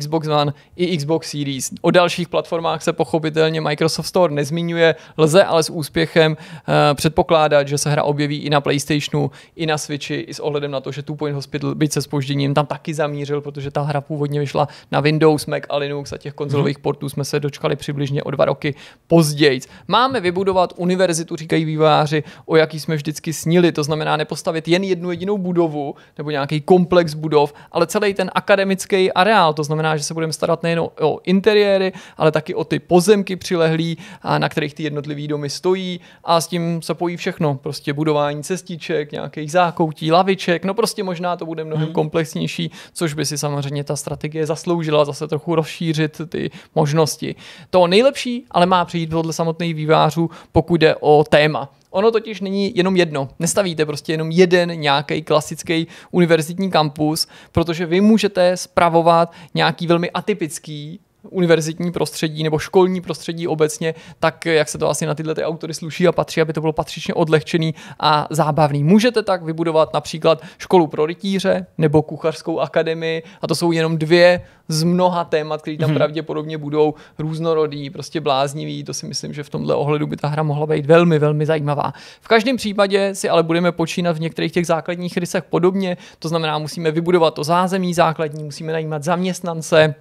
Xbox One i Xbox Series. O dalších platformách se pochopitelně Microsoft Store nezmiňuje, lze ale s úspěchem uh, předpokládat, že se hra objeví i na PlayStationu, i na Switchi, i s ohledem na to, že Two Point Hospital, byť se spožděním, tam taky taky zamířil, protože ta hra původně vyšla na Windows, Mac a Linux a těch konzolových hmm. portů jsme se dočkali přibližně o dva roky později. Máme vybudovat univerzitu, říkají výváři, o jaký jsme vždycky snili. To znamená nepostavit jen jednu jedinou budovu nebo nějaký komplex budov, ale celý ten akademický areál. To znamená, že se budeme starat nejen o interiéry, ale taky o ty pozemky přilehlý, na kterých ty jednotlivý domy stojí a s tím se pojí všechno. Prostě budování cestiček, nějakých zákoutí, laviček, no prostě možná to bude mnohem hmm. komplexnější, což by si samozřejmě ta strategie zasloužila zase trochu rozšířit ty možnosti. To nejlepší ale má přijít podle samotných vývářů, pokud jde o téma. Ono totiž není jenom jedno. Nestavíte prostě jenom jeden nějaký klasický univerzitní kampus, protože vy můžete spravovat nějaký velmi atypický univerzitní prostředí nebo školní prostředí obecně, tak jak se to asi na tyhle ty autory sluší a patří, aby to bylo patřičně odlehčený a zábavný. Můžete tak vybudovat například školu pro rytíře nebo kuchařskou akademii a to jsou jenom dvě z mnoha témat, které tam hmm. pravděpodobně budou různorodý, prostě bláznivý. To si myslím, že v tomhle ohledu by ta hra mohla být velmi, velmi zajímavá. V každém případě si ale budeme počínat v některých těch základních rysech podobně, to znamená, musíme vybudovat to zázemí základní, musíme najímat zaměstnance,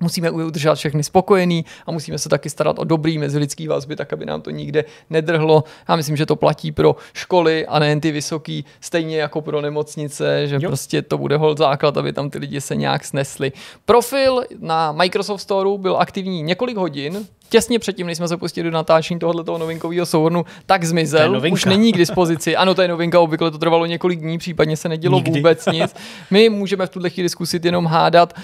musíme udržet všechny spokojený a musíme se taky starat o dobrý mezilidský vazby, tak aby nám to nikde nedrhlo. Já myslím, že to platí pro školy a nejen ty vysoký, stejně jako pro nemocnice, že jo. prostě to bude hold základ, aby tam ty lidi se nějak snesli. Profil na Microsoft Store byl aktivní několik hodin, těsně předtím, než jsme se pustili do natáčení tohoto novinkového souhrnu, tak zmizel. Už není k dispozici. Ano, to je novinka, obvykle to trvalo několik dní, případně se nedělo Nikdy. vůbec nic. My můžeme v tuhle chvíli zkusit jenom hádat, uh,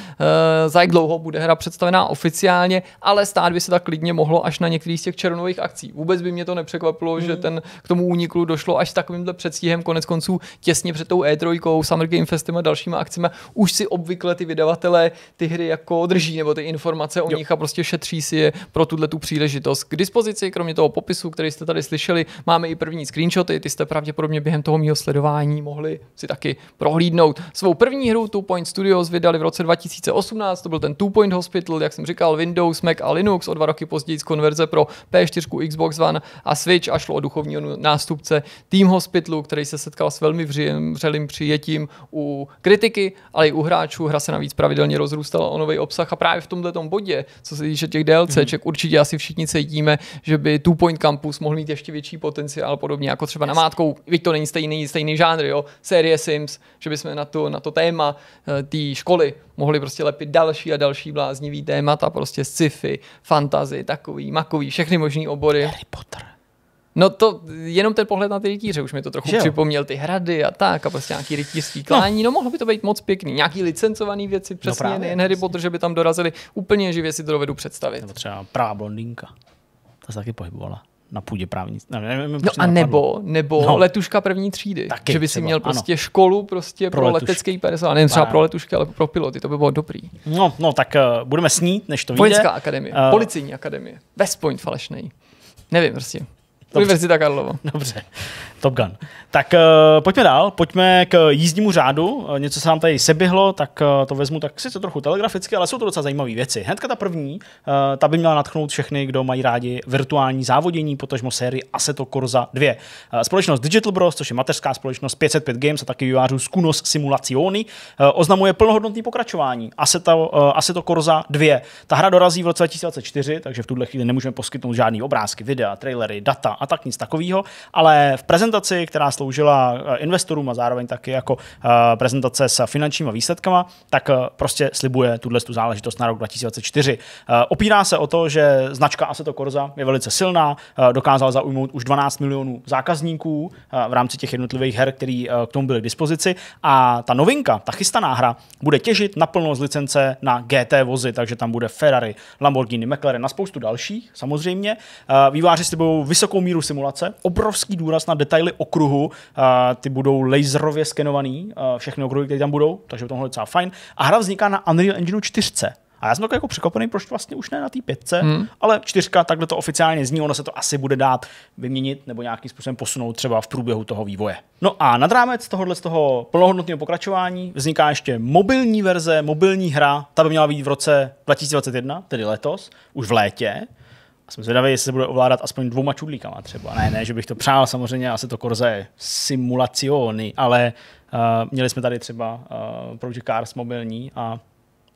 za jak dlouho bude hra představená oficiálně, ale stát by se tak klidně mohlo až na některý z těch červnových akcí. Vůbec by mě to nepřekvapilo, hmm. že ten k tomu úniku došlo až s takovýmhle předstihem, konec konců těsně před tou E3, Summer Game Festem a dalšíma akcemi. Už si obvykle ty vydavatelé ty hry jako drží, nebo ty informace o jo. nich a prostě šetří si je pro tu tuhle tu příležitost k dispozici. Kromě toho popisu, který jste tady slyšeli, máme i první screenshoty, ty jste pravděpodobně během toho mého sledování mohli si taky prohlídnout. Svou první hru Two Point Studios vydali v roce 2018, to byl ten Two Point Hospital, jak jsem říkal, Windows, Mac a Linux, o dva roky později z konverze pro P4, Xbox One a Switch a šlo o duchovního nástupce Team Hospitalu, který se setkal s velmi vřelým přijetím u kritiky, ale i u hráčů. Hra se navíc pravidelně rozrůstala o nový obsah a právě v tomto bodě, co se týče těch DLCček, mm. určitě určitě asi všichni cítíme, že by Two Point Campus mohl mít ještě větší potenciál, podobně jako třeba na mátkou. víc to není stejný, stejný žánr, jo? Série Sims, že bychom na to, na to téma eh, té školy mohli prostě lepit další a další bláznivý témata, prostě sci-fi, fantasy, takový, makový, všechny možný obory. Harry Potter. No to jenom ten pohled na ty rytíře, už mi to trochu Žel. připomněl ty hrady a tak a prostě nějaký rytířský no. klání, no. no mohlo by to být moc pěkný, nějaký licencovaný věci, no přesně, no právě, nejen Harry Potter, že by tam dorazili, úplně živě si to dovedu představit. Nebo třeba prává blondýnka, ta se taky pohybovala na půdě právní. Ne, ne, ne, no a nebo, nebo no. letuška první třídy, Taky že by si třeba. měl prostě ano. školu prostě pro, pro letušky. letecký personál, nejen třeba pro letušky, ale pro piloty, to by bylo dobrý. No, no tak uh, budeme snít, než to vyjde. Vojenská akademie, uh, eh, policijní akademie, West Point falešnej. Nevím prostě. Dobře. Univerzita Karlova. Dobře. Top Gun. Tak uh, pojďme dál, pojďme k jízdnímu řádu. Eh, něco se nám tady seběhlo, tak uh, to vezmu tak sice trochu telegraficky, ale jsou to docela zajímavé věci. Hnedka ta první, uh, ta by měla natchnout všechny, kdo mají rádi virtuální závodění, potažmo sérii Assetto Corsa 2. Uh, společnost Digital Bros, což je mateřská společnost 505 Games a taky vývářů z Kunos Simulacioni, uh, oznamuje plnohodnotný pokračování Assetto, uh, Assetto Corsa 2. Ta hra dorazí v roce 2024, takže v tuhle chvíli nemůžeme poskytnout žádný obrázky, videa, trailery, data a tak nic takového, ale v prezentaci, která sloužila eh, investorům a zároveň taky jako eh, prezentace s finančníma výsledkama, tak eh, prostě slibuje tuhle tu záležitost na rok 2004. Opírá se o to, že značka Assetto Corza je velice silná, dokázala zaujmout už 12 milionů zákazníků v rámci těch jednotlivých her, které k tomu byly k dispozici a ta novinka, ta chystaná hra, bude těžit naplno z licence na GT vozy, takže tam bude Ferrari, Lamborghini, McLaren na spoustu dalších, samozřejmě. Výváři s budou vysokou míru míru simulace, obrovský důraz na detaily okruhu, a ty budou laserově skenovaný, všechny okruhy, které tam budou, takže v tomhle je docela fajn. A hra vzniká na Unreal Engineu 4. A já jsem tak jako překvapený, proč vlastně už ne na té pětce, hmm. ale čtyřka takhle to oficiálně zní, ono se to asi bude dát vyměnit nebo nějakým způsobem posunout třeba v průběhu toho vývoje. No a nad rámec tohohle z toho plnohodnotného pokračování vzniká ještě mobilní verze, mobilní hra, ta by měla být v roce 2021, tedy letos, už v létě jsem zvědavý, jestli se bude ovládat aspoň dvouma čudlíkama třeba. Ne, ne, že bych to přál samozřejmě, asi to korze je ale uh, měli jsme tady třeba uh, Project Cars mobilní a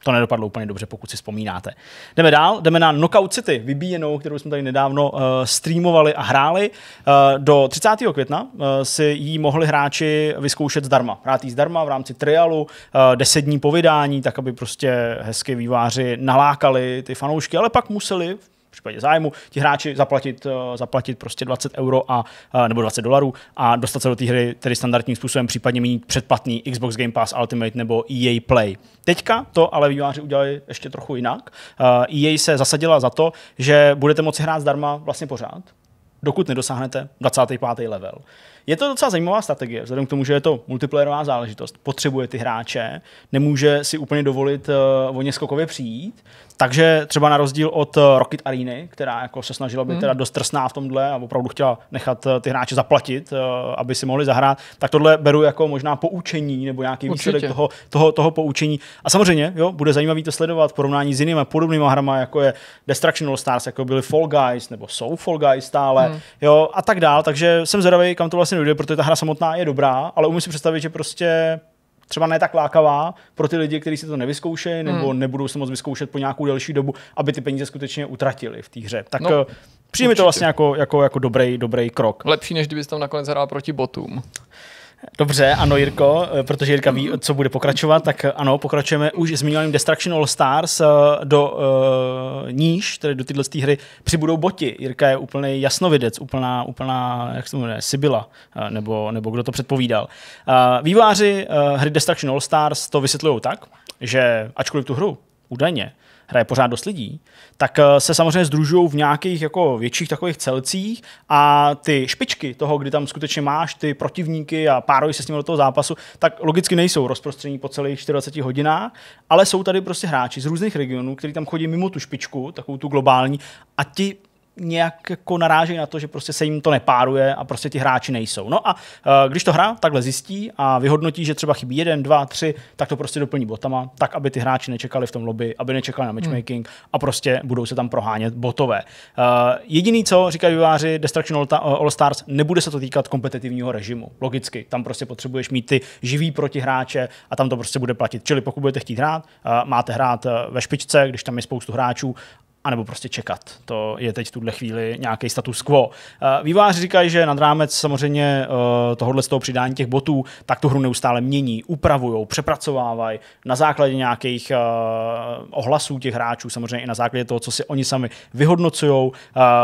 to nedopadlo úplně dobře, pokud si vzpomínáte. Jdeme dál, jdeme na Knockout City, vybíjenou, kterou jsme tady nedávno uh, streamovali a hráli. Uh, do 30. května uh, si ji mohli hráči vyzkoušet zdarma. Hrát ji zdarma v rámci trialu, uh, 10 dní povídání, tak aby prostě hezky výváři nalákali ty fanoušky, ale pak museli případě zájmu ti hráči zaplatit, eh, zaplatit prostě 20 euro a, eh, nebo 20 dolarů a dostat se do té hry tedy standardním způsobem, případně mít předplatný Xbox Game Pass Ultimate nebo EA Play. Teďka to ale výváři udělali ještě trochu jinak. EA eh, e se zasadila za to, že budete moci hrát zdarma vlastně pořád, dokud nedosáhnete 25. level. Je to docela zajímavá strategie, vzhledem k tomu, že je to multiplayerová záležitost. Potřebuje ty hráče, nemůže si úplně dovolit uh, o ně skokově přijít, takže třeba na rozdíl od eh, Rocket Arena, která jako se snažila být hmm. teda dost trsná v tomhle a opravdu chtěla nechat eh, ty hráče zaplatit, eh, aby si mohli zahrát, tak tohle beru jako možná poučení nebo nějaký Určitě. výsledek toho, toho, toho poučení. A samozřejmě, jo, bude zajímavý to sledovat v porovnání s jinými podobnými hrama, jako je Destruction All Stars, jako byly Fall Guys nebo jsou Fall Guys stále, hmm. jo, a tak dál. Takže jsem zvědavý, kam to vlastně dojde, protože ta hra samotná je dobrá, ale umím si představit, že prostě třeba ne tak lákavá pro ty lidi, kteří si to nevyzkoušejí hmm. nebo hmm. nebudou se moc vyzkoušet po nějakou delší dobu, aby ty peníze skutečně utratili v té hře. Tak no, eh, přijmi to vlastně jako, jako, jako dobrý, dobrý krok. Lepší, než kdybys tam nakonec hrál proti botům. Dobře, ano Jirko, eh, protože Jirka ví, co bude pokračovat, tak eh, ano, pokračujeme už zmíněným Destruction All Stars eh, do uh, níž, tedy do této hry přibudou boti. Jirka je úplný jasnovidec, úplná, úplná jak se jmenuje, Sibila, nebo, nebo kdo to předpovídal. Uh, výváři uh, hry Destruction All Stars to vysvětlují tak, že ačkoliv tu hru údajně hraje pořád dost lidí, tak eh, se samozřejmě združují v nějakých jako větších takových celcích a ty špičky toho, kdy tam skutečně máš ty protivníky a párují se s nimi do toho zápasu, tak logicky nejsou rozprostření po celých 24 hodinách, ale jsou tady prostě hráči z různých regionů, kteří tam chodí mimo tu špičku, takovou tu globální, a ti nějak jako narážejí na to, že prostě se jim to nepáruje a prostě ti hráči nejsou. No a uh, když to hra takhle zjistí a vyhodnotí, že třeba chybí jeden, dva, tři, tak to prostě doplní botama, tak aby ty hráči nečekali v tom lobby, aby nečekali na hmm. matchmaking hmm. a prostě budou se tam prohánět botové. Uh, jediný, co říkají vyváři Destruction All eh, Stars, nebude se to týkat kompetitivního režimu. Logicky, tam prostě potřebuješ mít ty živý protihráče a tam to prostě bude platit. Čili pokud budete chtít hrát, uh, máte hrát ve špičce, když tam je spoustu hráčů anebo prostě čekat. To je teď v tuhle chvíli nějaký status quo. Eh, Výváři říkají, že nad rámec samozřejmě eh, tohohle z toho přidání těch botů, tak tu hru neustále mění, upravují, přepracovávají na základě nějakých eh, ohlasů těch hráčů, samozřejmě i na základě toho, co si oni sami vyhodnocují.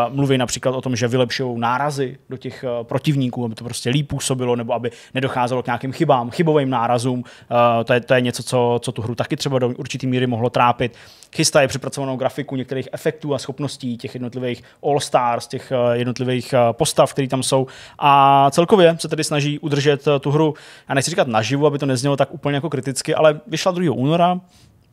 Mluví například o tom, že vylepšují nárazy do těch protivníků, aby to prostě líp působilo, nebo aby nedocházelo k nějakým chybám, chybovým nárazům. To je, to je něco, co, co tu hru taky třeba do určitý míry mohlo trápit chystají přepracovanou grafiku některých efektů a schopností těch jednotlivých All-Stars, těch eh, jednotlivých eh, postav, které tam jsou. A celkově se tedy snaží udržet eh, tu hru, já nechci říkat naživu, aby to neznělo tak úplně jako kriticky, ale vyšla 2. února,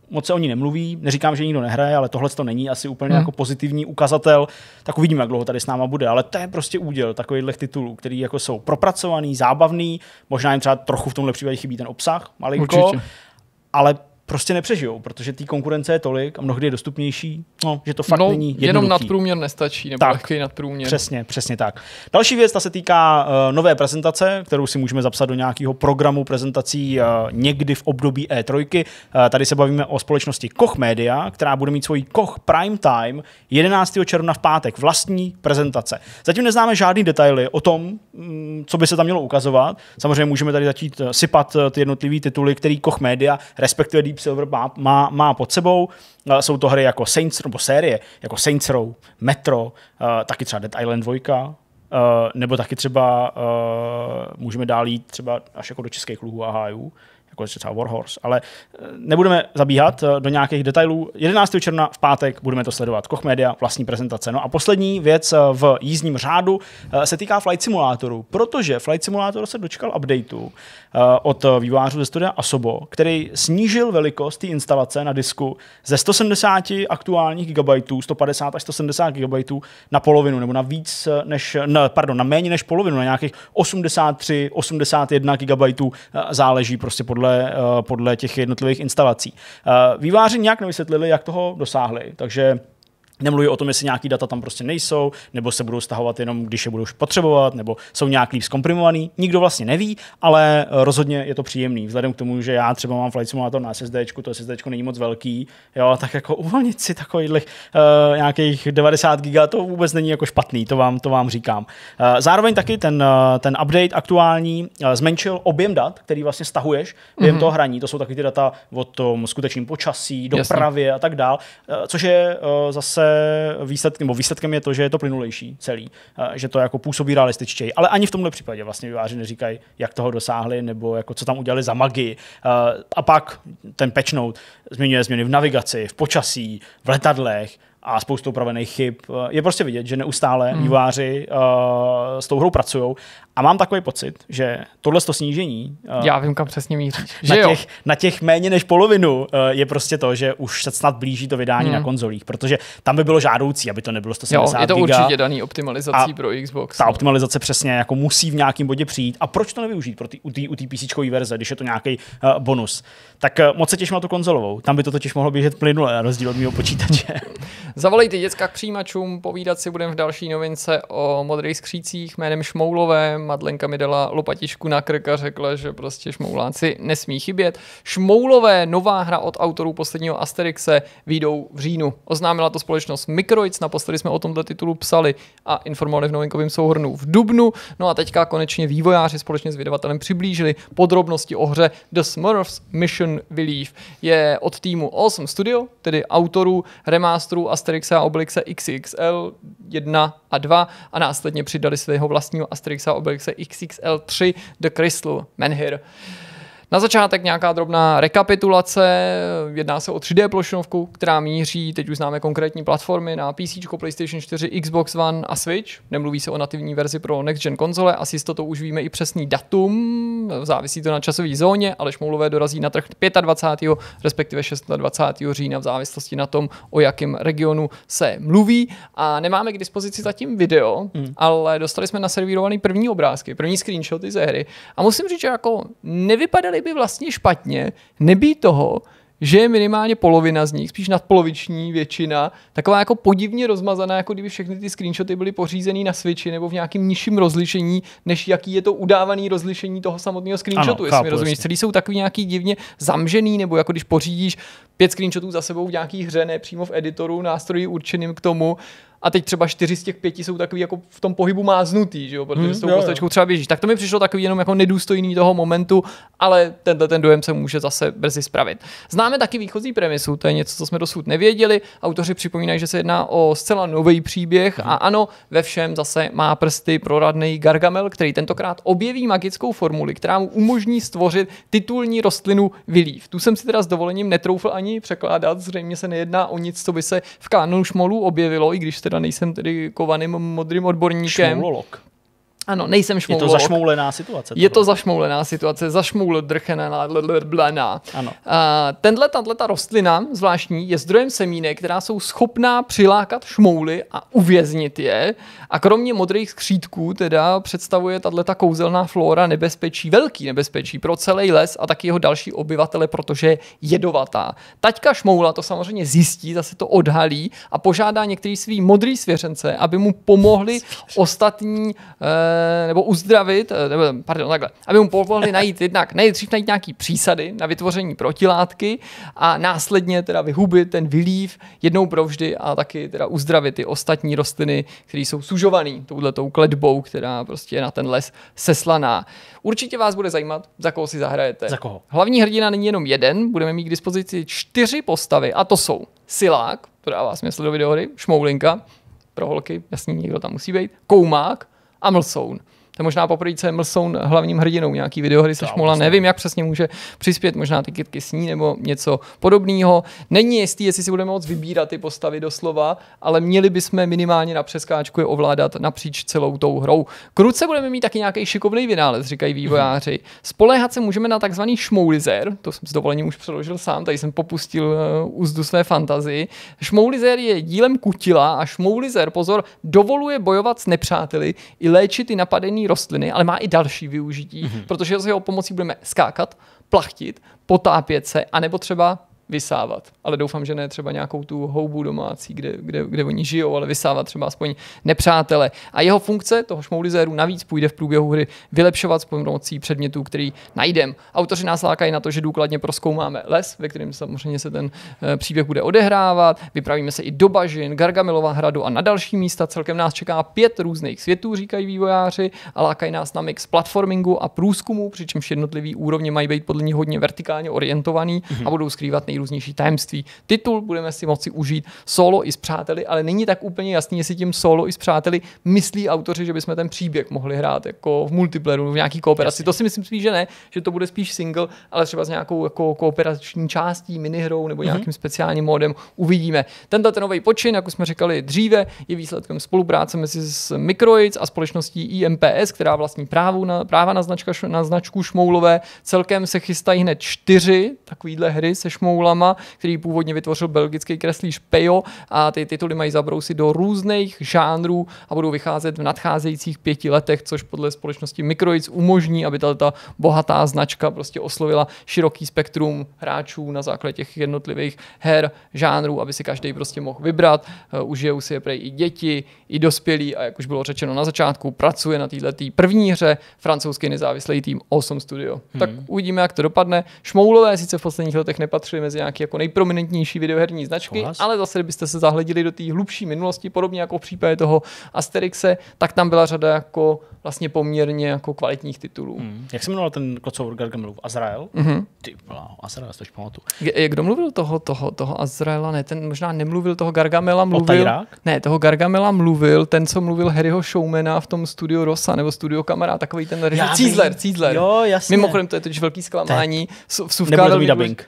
moc se o ní nemluví, neříkám, že nikdo nehraje, ale tohle to není asi úplně hmm. jako pozitivní ukazatel, tak uvidíme, jak dlouho tady s náma bude, ale to je prostě úděl takových titulů, který jako jsou propracovaný, zábavný, možná jim třeba trochu v tomhle případě chybí ten obsah, malinko, Určitě. ale prostě nepřežijou, protože té konkurence je tolik a mnohdy je dostupnější, no, že to fakt no, není jednoduchý. Jenom nadprůměr nestačí, nebo tak, lehký nadprůměr. Přesně, přesně tak. Další věc, ta se týká uh, nové prezentace, kterou si můžeme zapsat do nějakého programu prezentací uh, někdy v období E3. Uh, eh, tady se bavíme o společnosti Koch Media, která bude mít svoji Koch Prime Time 11. června v pátek, vlastní prezentace. Zatím neznáme žádný detaily o tom, um, co by se tam mělo ukazovat. Samozřejmě můžeme tady začít sypat ty jednotlivé tituly, který Koch Media, respektive Deep Silver má, má, má pod sebou. Jsou to hry jako Saints, nebo série, jako Saints Row, Metro, taky třeba Dead Island 2, nebo taky třeba můžeme dál jít třeba až jako do českých kluhů a hájů jako třeba Warhorse. Ale eh, nebudeme zabíhat eh, do nějakých detailů. 11. června v pátek budeme to sledovat. Koch Media, vlastní prezentace. No a poslední věc eh, v jízdním řádu se týká Flight Simulatoru, protože Flight Simulator se dočkal updateu od vývojářů ze studia Asobo, který snížil velikost té instalace na disku ze 170 aktuálních gigabajtů, 150 až 170 gigabajtů na polovinu, nebo na víc než, ne, pardon, na méně než polovinu, na nějakých 83, 81 gigabajtů záleží prostě pod podle, eh, podle těch jednotlivých instalací. Eh, výváři nějak nevysvětlili, jak toho dosáhli, takže Nemluvím o tom, jestli nějaký data tam prostě nejsou, nebo se budou stahovat jenom, když je budou potřebovat, nebo jsou nějak líp zkomprimovaný. Nikdo vlastně neví, ale rozhodně je to příjemný. Vzhledem k tomu, že já třeba mám Flight Simulator na SSD, to SSD není moc velký, jo, tak jako uvolnit si takových uh, eh, nějakých 90 giga, to vůbec není jako špatný, to vám, to vám říkám. Uh, zároveň taky ten, uh, ten update aktuální uh, zmenšil objem dat, který vlastně stahuješ během mm-hmm. toho hraní. To jsou taky ty data o tom skutečném počasí, dopravě Jasně. a tak dál, uh, což je uh, zase výsledkem, nebo výsledkem je to, že je to plynulejší celý, že to jako působí realističtěji. Ale ani v tomhle případě vlastně vyváři neříkají, jak toho dosáhli, nebo jako co tam udělali za magii. A pak ten patch note zmiňuje změny v navigaci, v počasí, v letadlech, a spoustu upravených chyb. Eh, je prostě vidět, že neustále mm. výváři uh, eh, s tou hrou pracují a mám takový pocit, že tohle to snížení... Uh, Já vím, kam přesně míříš. Na, že těch, jo? na těch méně než polovinu uh, je prostě to, že už se snad blíží to vydání mm. na hmm. konzolích, protože tam by bylo žádoucí, aby to nebylo 170 Jo, je to giga. určitě daný optimalizací a pro Xbox. Ta no. optimalizace přesně jako musí v nějakém bodě přijít. A proč to nevyužít pro tý, u té u PC verze, když je to nějaký uh, bonus? Tak uh, moc se těším na tu konzolovou. Tam by to totiž mohlo běžet plynule, na rozdíl od mého počítače. Zavolejte děcka k přijímačům, povídat si budeme v další novince o modrých skřících jménem Šmoulové. Madlenka mi dala lopatičku na krk a řekla, že prostě šmouláci nesmí chybět. Šmoulové, nová hra od autorů posledního Asterixe, výjdou v říjnu. Oznámila to společnost Mikroic, naposledy jsme o tomto titulu psali a informovali v novinkovém souhrnu v Dubnu. No a teďka konečně vývojáři společně s vydavatelem přiblížili podrobnosti o hře The Smurfs Mission Believe. Je od týmu Awesome Studio, tedy autorů remástru a Asterixa a Obelixe XXL 1 a 2 a následně přidali svého vlastního Asterixa a Obelixe XXL 3 The Crystal Menhir. Na začátek nějaká drobná rekapitulace, jedná se o 3D plošinovku, která míří, teď už známe konkrétní platformy na PC, PlayStation 4, Xbox One a Switch. Nemluví se o nativní verzi pro next gen konzole, asi toto už víme i přesný datum, závisí to na časové zóně, ale šmoulové dorazí na trh 25. respektive 26. října v závislosti na tom, o jakém regionu se mluví. A nemáme k dispozici zatím video, hmm. ale dostali jsme naservírovaný první obrázky, první screenshoty ze hry. A musím říct, že jako nevypadaly nevypadaly by vlastně špatně, nebýt toho, že je minimálně polovina z nich, spíš nadpoloviční většina, taková jako podivně rozmazaná, jako kdyby všechny ty screenshoty byly pořízený na Switchi nebo v nějakém nižším rozlišení, než jaký je to udávaný rozlišení toho samotného screenshotu, ano, jestli chápu, mi rozumíš. Celý jsou takový nějaký divně zamžený, nebo jako když pořídíš pět screenshotů za sebou v nějaký hře, ne přímo v editoru, nástroji určeným k tomu, a teď třeba čtyři z těch pěti jsou takový jako v tom pohybu máznutý, že jo, protože hmm, s tou postavičkou třeba běžíš. Tak to mi přišlo takový jenom jako nedůstojný toho momentu, ale tenhle ten dojem se může zase brzy spravit. Známe taky výchozí premisu, to je něco, co jsme dosud nevěděli. Autoři připomínají, že se jedná o zcela nový příběh a hmm. ano, ve všem zase má prsty proradný Gargamel, který tentokrát objeví magickou formuli, která mu umožní stvořit titulní rostlinu Vilív. Tu jsem si teda s dovolením netroufl ani překládat, zřejmě se nejedná o nic, co by se v kánonu šmolu objevilo, i když teda nejsem tedy kovaným modrým odborníkem. Šmulolog. Ano, nejsem šmoulok. Je to zašmoulená situace. Tohle. Je to zašmoulená situace, zašmoul drchená, blená. Ano. Uh, tenhle, tato rostlina zvláštní je zdrojem semínek, která jsou schopná přilákat šmouly a uvěznit je. A kromě modrých skřítků teda představuje tato kouzelná flora nebezpečí, velký nebezpečí pro celý les a taky jeho další obyvatele, protože je jedovatá. Taťka šmoula to samozřejmě zjistí, zase to odhalí a požádá některý svý modrý svěřence, aby mu pomohli ostatní uh, Eh, nebo uzdravit, eh, nebo, pardon, takhle, aby mu pomohli najít jednak, nejdřív najít nějaký přísady na vytvoření protilátky a následně teda vyhubit ten vylív jednou provždy a taky teda uzdravit ty ostatní rostliny, které jsou sužované touhletou kletbou, která prostě je na ten les seslaná. Určitě vás bude zajímat, za koho si zahrajete. Za koho? Hlavní hrdina není jenom jeden, budeme mít k dispozici čtyři postavy a to jsou Silák, která vás smysl do videohry, Šmoulinka, pro holky, jasně, někdo tam musí být, Koumák, Amelsoun. To je možná poprvé, co je Mlsoun hlavním hrdinou nějaký videohry se Šmola. Nevím, jak přesně může přispět, možná ty kytky s ní nebo něco podobného. Není jistý, jestli si budeme moc vybírat ty postavy doslova, ale měli bychom minimálně na přeskáčku je ovládat napříč celou tou hrou. Kruce budeme mít taky nějaký šikovný vynález, říkají mhm. vývojáři. Spoléhat se můžeme na takzvaný šmoulizer, to jsem s dovolením už přeložil sám, tady jsem popustil eh, úzdu své fantazii. Šmoulizer je dílem kutila a šmoulizer, pozor, dovoluje bojovat s nepřáteli i léčit ty napadený rostliny, ale má i další využití, mm-hmm. protože s jeho pomocí budeme skákat, plachtit, potápět se, anebo třeba vysávat. Ale doufám, že ne třeba nějakou tu houbu domácí, kde, kde, kde oni žijou, ale vysávat třeba aspoň nepřátele. A jeho funkce toho šmoulizéru navíc půjde v průběhu hry vylepšovat s pomocí předmětů, který najdem. Autoři nás lákají na to, že důkladně proskoumáme les, ve kterém samozřejmě se ten eh, příběh bude odehrávat, vypravíme se i do bažin, Gargamilova hradu a na další místa. Celkem nás čeká pět různých světů, říkají vývojáři, a lákají nás na mix platformingu a průzkumu, přičemž jednotlivý úrovně mají být podle ní hodně vertikálně orientovaný mm-hmm. a budou skrývat nej nejrůznější tajemství. Titul budeme si moci užít solo i s přáteli, ale není tak úplně jasný, jestli tím solo i s přáteli myslí autoři, že bychom ten příběh mohli hrát jako v multiplayeru, v nějaký kooperaci. Jasně. To si myslím spíš, že ne, že to bude spíš single, ale třeba s nějakou jako kooperační částí, minihrou nebo mhm. nějakým mm-hmm. speciálním módem uvidíme. Tento ten nový počin, jak už jsme říkali dříve, je výsledkem spolupráce mezi s Microids a společností IMPS, která vlastní právu na, práva na, značka, na značku Šmoulové. Celkem se chystají hned čtyři takovéhle hry se Šmoulem titulama, který původně vytvořil belgický kreslíř Pejo a ty tituly mají zabrousit do různých žánrů a budou vycházet v nadcházejících pěti letech, což podle společnosti Microids umožní, aby ta bohatá značka prostě oslovila široký spektrum hráčů na základě těch jednotlivých her, žánrů, aby si každý prostě mohl vybrat. Eh, užijou si je prej i děti, i dospělí a jak už bylo řečeno na začátku, pracuje na této první hře francouzský nezávislý tým Awesome Studio. Hmm. Tak uvidíme, jak to dopadne. Šmoulové sice v posledních letech nepatřili mezi nějaké jako nejprominentnější videoherní značky, Vás? ale zase, kdybyste se zahledili do té hlubší minulosti, podobně jako v případě toho Asterixe, tak tam byla řada jako vlastně poměrně jako kvalitních titulů. Hmm. Jak se jmenoval ten kocour Gargamelův? Azrael? Mm-hmm. Ty bláho, Azrael, to pamatuju. Kdo mluvil toho, toho, toho Azraela? Ne, ten možná nemluvil toho Gargamela, mluvil... Ne, toho Gargamela mluvil ten, co mluvil Harryho Showmana v tom studiu Rosa, nebo studio Kamera, takový ten režim. Cízler, Cízler. Jo, jasně. Mimochodem, to je totiž velký zklamání. V Suvka, Nebude to mít dubbing.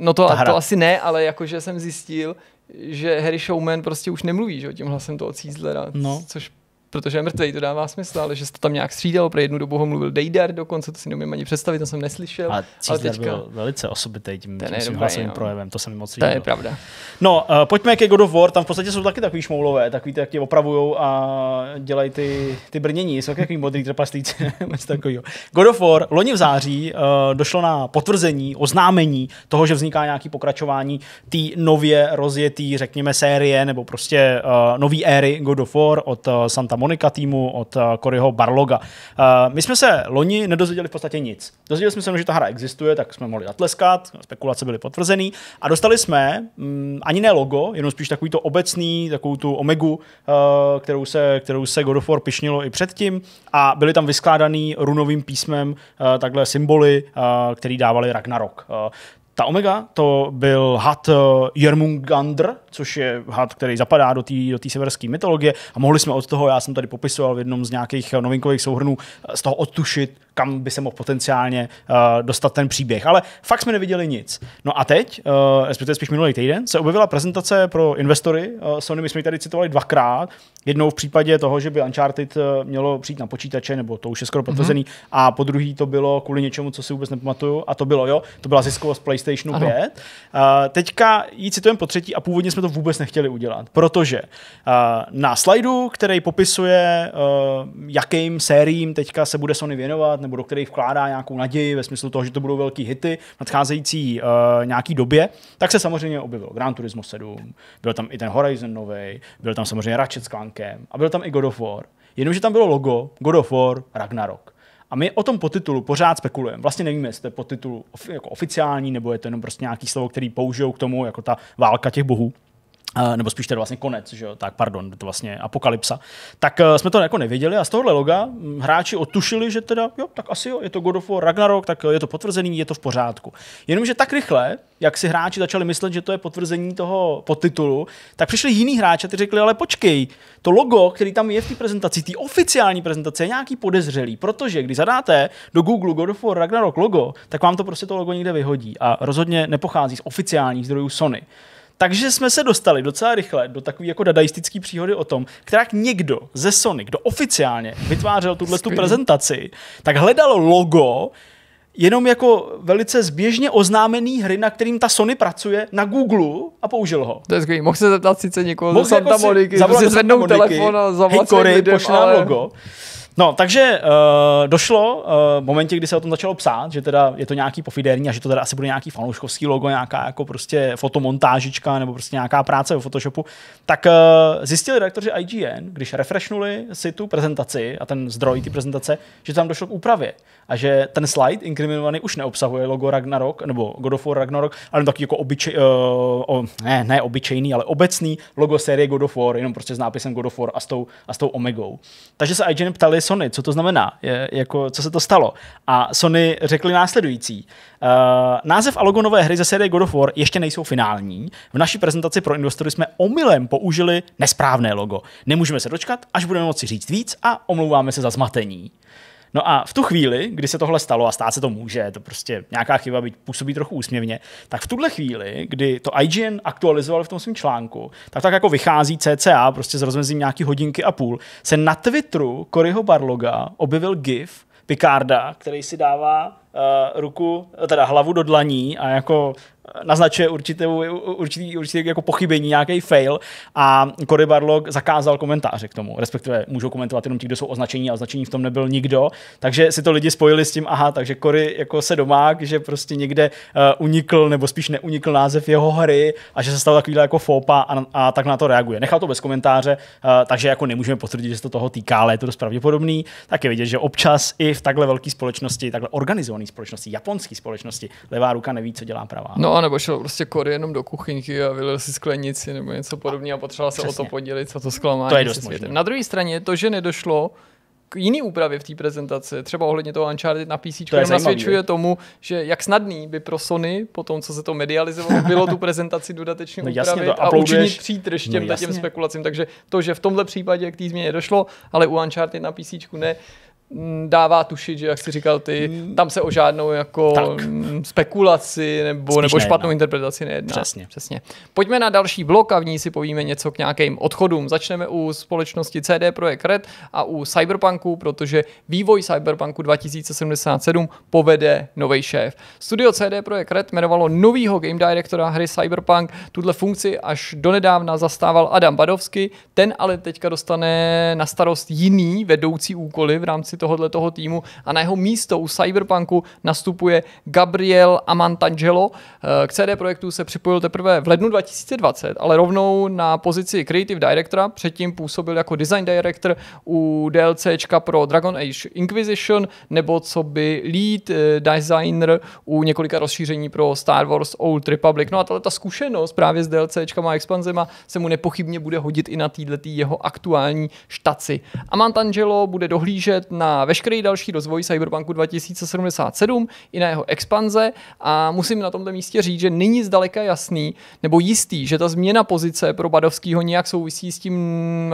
No to, to asi ne, ale jakože jsem zjistil, že Harry Showman prostě už nemluví, že tím hlasem toho cízlera, no. což protože je mrtvý, to dává smysl, ale že se to tam nějak střídalo, pro jednu dobu ho mluvil Dejdar dokonce, to si neumím ani představit, to jsem neslyšel. A ale teďka... byl velice osobitý tím, tím svým hlasovým no. projevem, to jsem moc To je pravda. No, uh, pojďme ke God of War, tam v podstatě jsou taky takový šmoulové, takový, jak tě opravujou a dělají ty, ty brnění, jsou takový modrý trpaslíci, něco takového. God of War, loni v září uh, došlo na potvrzení, oznámení toho, že vzniká nějaký pokračování té nově rozjetý, řekněme, série nebo prostě uh, nový éry God of War od uh, Santa Monika týmu od eh, Koryho Barloga. Eh, my jsme se loni nedozvěděli v podstatě nic. Dozvěděli jsme se, že ta hra existuje, tak jsme mohli zatleskat, spekulace byly potvrzený a dostali jsme mm, ani ne logo, jenom spíš takový to obecný, takovou tu omegu, eh, kterou se, kterou se God of War pišnilo i předtím a byly tam vyskládaný runovým písmem takhle symboly, které dávali Ragnarok. Ta Omega to byl had eh, Jermungandr, což je had, který zapadá do té do severské mytologie a mohli jsme od toho, já jsem tady popisoval v jednom z nějakých eh, novinkových souhrnů, eh, z toho odtušit, kam by se mohl potenciálně uh, dostat ten příběh. Ale fakt jsme neviděli nic. No a teď, uh, spíš minulý týden, se objevila prezentace pro investory uh, Sony, my jsme ji tady citovali dvakrát. Jednou v případě toho, že by Uncharted mělo přijít na počítače, nebo to už je skoro mhm. potvrzený, mm-hmm. a po druhý to bylo kvůli něčemu, co si vůbec nepamatuju, a to bylo, jo, to byla ziskovost PlayStation PlayStationu 5. Uh, teďka ji citujeme po třetí a původně jsme to vůbec nechtěli udělat, protože uh, na slajdu, který popisuje, uh, jakým sériím teďka se bude Sony věnovat, nebo do kterých vkládá nějakou naději ve smyslu toho, že to budou velký hity v nadcházející uh, nějaký době, tak se samozřejmě objevilo Gran Turismo 7, byl tam i ten Horizon nový, byl tam samozřejmě Ratchet s Clankem a byl tam i God of War. Jenomže tam bylo logo God of War Ragnarok. A my o tom podtitulu pořád spekulujeme. Vlastně nevíme, jestli to je podtitul jako oficiální, nebo je to jenom prostě nějaký slovo, který použijou k tomu, jako ta válka těch bohů. Eh, nebo spíš to vlastně konec, že jo? tak pardon, to vlastně apokalypsa, tak uh, jsme to jako nevěděli a z tohohle loga hm, hráči otušili, že teda jo, tak asi jo, je to God of War Ragnarok, tak eh, je to potvrzený, je to v pořádku. Jenomže tak rychle, jak si hráči začali myslet, že to je potvrzení toho podtitulu, tak přišli jiní hráči a ty řekli, ale počkej, to logo, který tam je v té prezentaci, té oficiální prezentace, je nějaký podezřelý, protože když zadáte do Google God of War Ragnarok logo, tak vám to prostě to logo někde vyhodí a rozhodně nepochází z oficiálních zdrojů Sony. Takže jsme se dostali docela rychle do takové jako dadaistické příhody o tom, která někdo ze Sony, kdo oficiálně vytvářel tuhle tu prezentaci, tak hledal logo jenom jako velice zběžně oznámený hry, na kterým ta Sony pracuje, na Google a použil ho. To je skvělý. Mohl se zeptat sice někoho Mohl ze jako Santa jako Moniky, si zvednou telefon a zavolat Hey Kory, pošle ale... logo. No, takže uh, došlo uh, v momentě, kdy se o tom začalo psát, že teda je to nějaký pofidérní a že to teda asi bude nějaký fanouškovský logo, nějaká jako prostě fotomontážička nebo prostě nějaká práce ve Photoshopu, tak uh, zjistili redaktoři IGN, když refreshnuli si tu prezentaci a ten zdroj ty prezentace, že tam došlo k úpravě a že ten slide inkriminovaný už neobsahuje logo Ragnarok nebo God of War Ragnarok, ale taky jako obyčej, uh, o, ne, ne obyčejný, ale obecný logo série God of War, jenom prostě s nápisem God of War a s tou, a s tou Omegou. Takže se IGN ptali, Sony, co to znamená, je, jako, co se to stalo. A Sony řekli následující. Uh, název a logo nové hry ze série God of War ještě nejsou finální. V naší prezentaci pro investory jsme omylem použili nesprávné logo. Nemůžeme se dočkat, až budeme moci říct víc a omlouváme se za zmatení. No a v tu chvíli, kdy se tohle stalo, a stát se to může, to prostě nějaká chyba byť působí trochu úsměvně, tak v tuhle chvíli, kdy to IGN aktualizovali v tom svém článku, tak tak jako vychází CCA, prostě s rozmezím nějaký hodinky a půl, se na Twitteru Koryho Barloga objevil GIF Picarda, který si dává uh, ruku, eh, teda hlavu do dlaní a jako naznačuje určitou, určitý, určitý jako pochybení, nějaký fail a Cory Barlog zakázal komentáře k tomu, respektive můžou komentovat jenom ti, kdo jsou označení a označení v tom nebyl nikdo, takže si to lidi spojili s tím, aha, takže Cory jako se domák, že prostě někde uh, unikl nebo spíš neunikl název jeho hry a že se stalo takovýhle jako fópa a, a tak na to reaguje. Nechal to bez komentáře, uh, takže jako nemůžeme potvrdit, že se to toho týká, ale je to dost pravděpodobný. Tak je vidět, že občas i v takhle velké společnosti, takhle organizované společnosti, japonské společnosti, levá ruka neví, co dělá pravá. No No, nebo šel prostě kory jenom do kuchyňky a vylil si sklenici nebo něco podobného a potřeboval se o to podělit, co to zklamání. To je dost možné. Na druhé straně to, že nedošlo k jiný úpravě v té prezentaci, třeba ohledně toho Uncharted na PC, to nasvědčuje tomu, že jak snadný by pro Sony, po tom, co se to medializovalo, bylo tu prezentaci dodatečně no, upravit no jasně, a učinit těm, no, těm spekulacím. Takže to, že v tomhle případě k té změně došlo, ale u Uncharted na PC ne, Mm, dává tušit, že jak jsi říkal ty, mm. tam se o žádnou jako tak. Mm, spekulaci nebo, nebo špatnou nejedná. interpretaci nejedná. Přesně. Přesně. Pojďme na další blok a v ní si povíme něco k nějakým odchodům. Začneme u společnosti CD Projekt Red a u Cyberpunku, protože vývoj Cyberpunku 2077 povede nový šéf. Studio CD Projekt Red jmenovalo novýho game directora hry Cyberpunk. Tuhle funkci až donedávna zastával Adam Badovsky, ten ale teďka dostane na starost jiný vedoucí úkoly v rámci tohohle toho týmu a na jeho místo u Cyberpunku nastupuje Gabriel Amantangelo. Eh, k CD Projektu se připojil teprve v lednu 2020, ale rovnou na pozici Creative Directora, předtím působil jako Design Director u DLCčka pro Dragon Age Inquisition, nebo co by Lead eh, Designer u několika rozšíření pro Star Wars Old Republic. No a tato ta zkušenost právě s DLCčkama a expanzema se mu nepochybně bude hodit i na této jeho aktuální štaci. Amantangelo bude dohlížet na na veškerý další rozvoj Cyberpunku 2077 i na jeho expanze a musím na tomto místě říct, že není zdaleka jasný nebo jistý, že ta změna pozice pro Badovskýho nějak souvisí s tím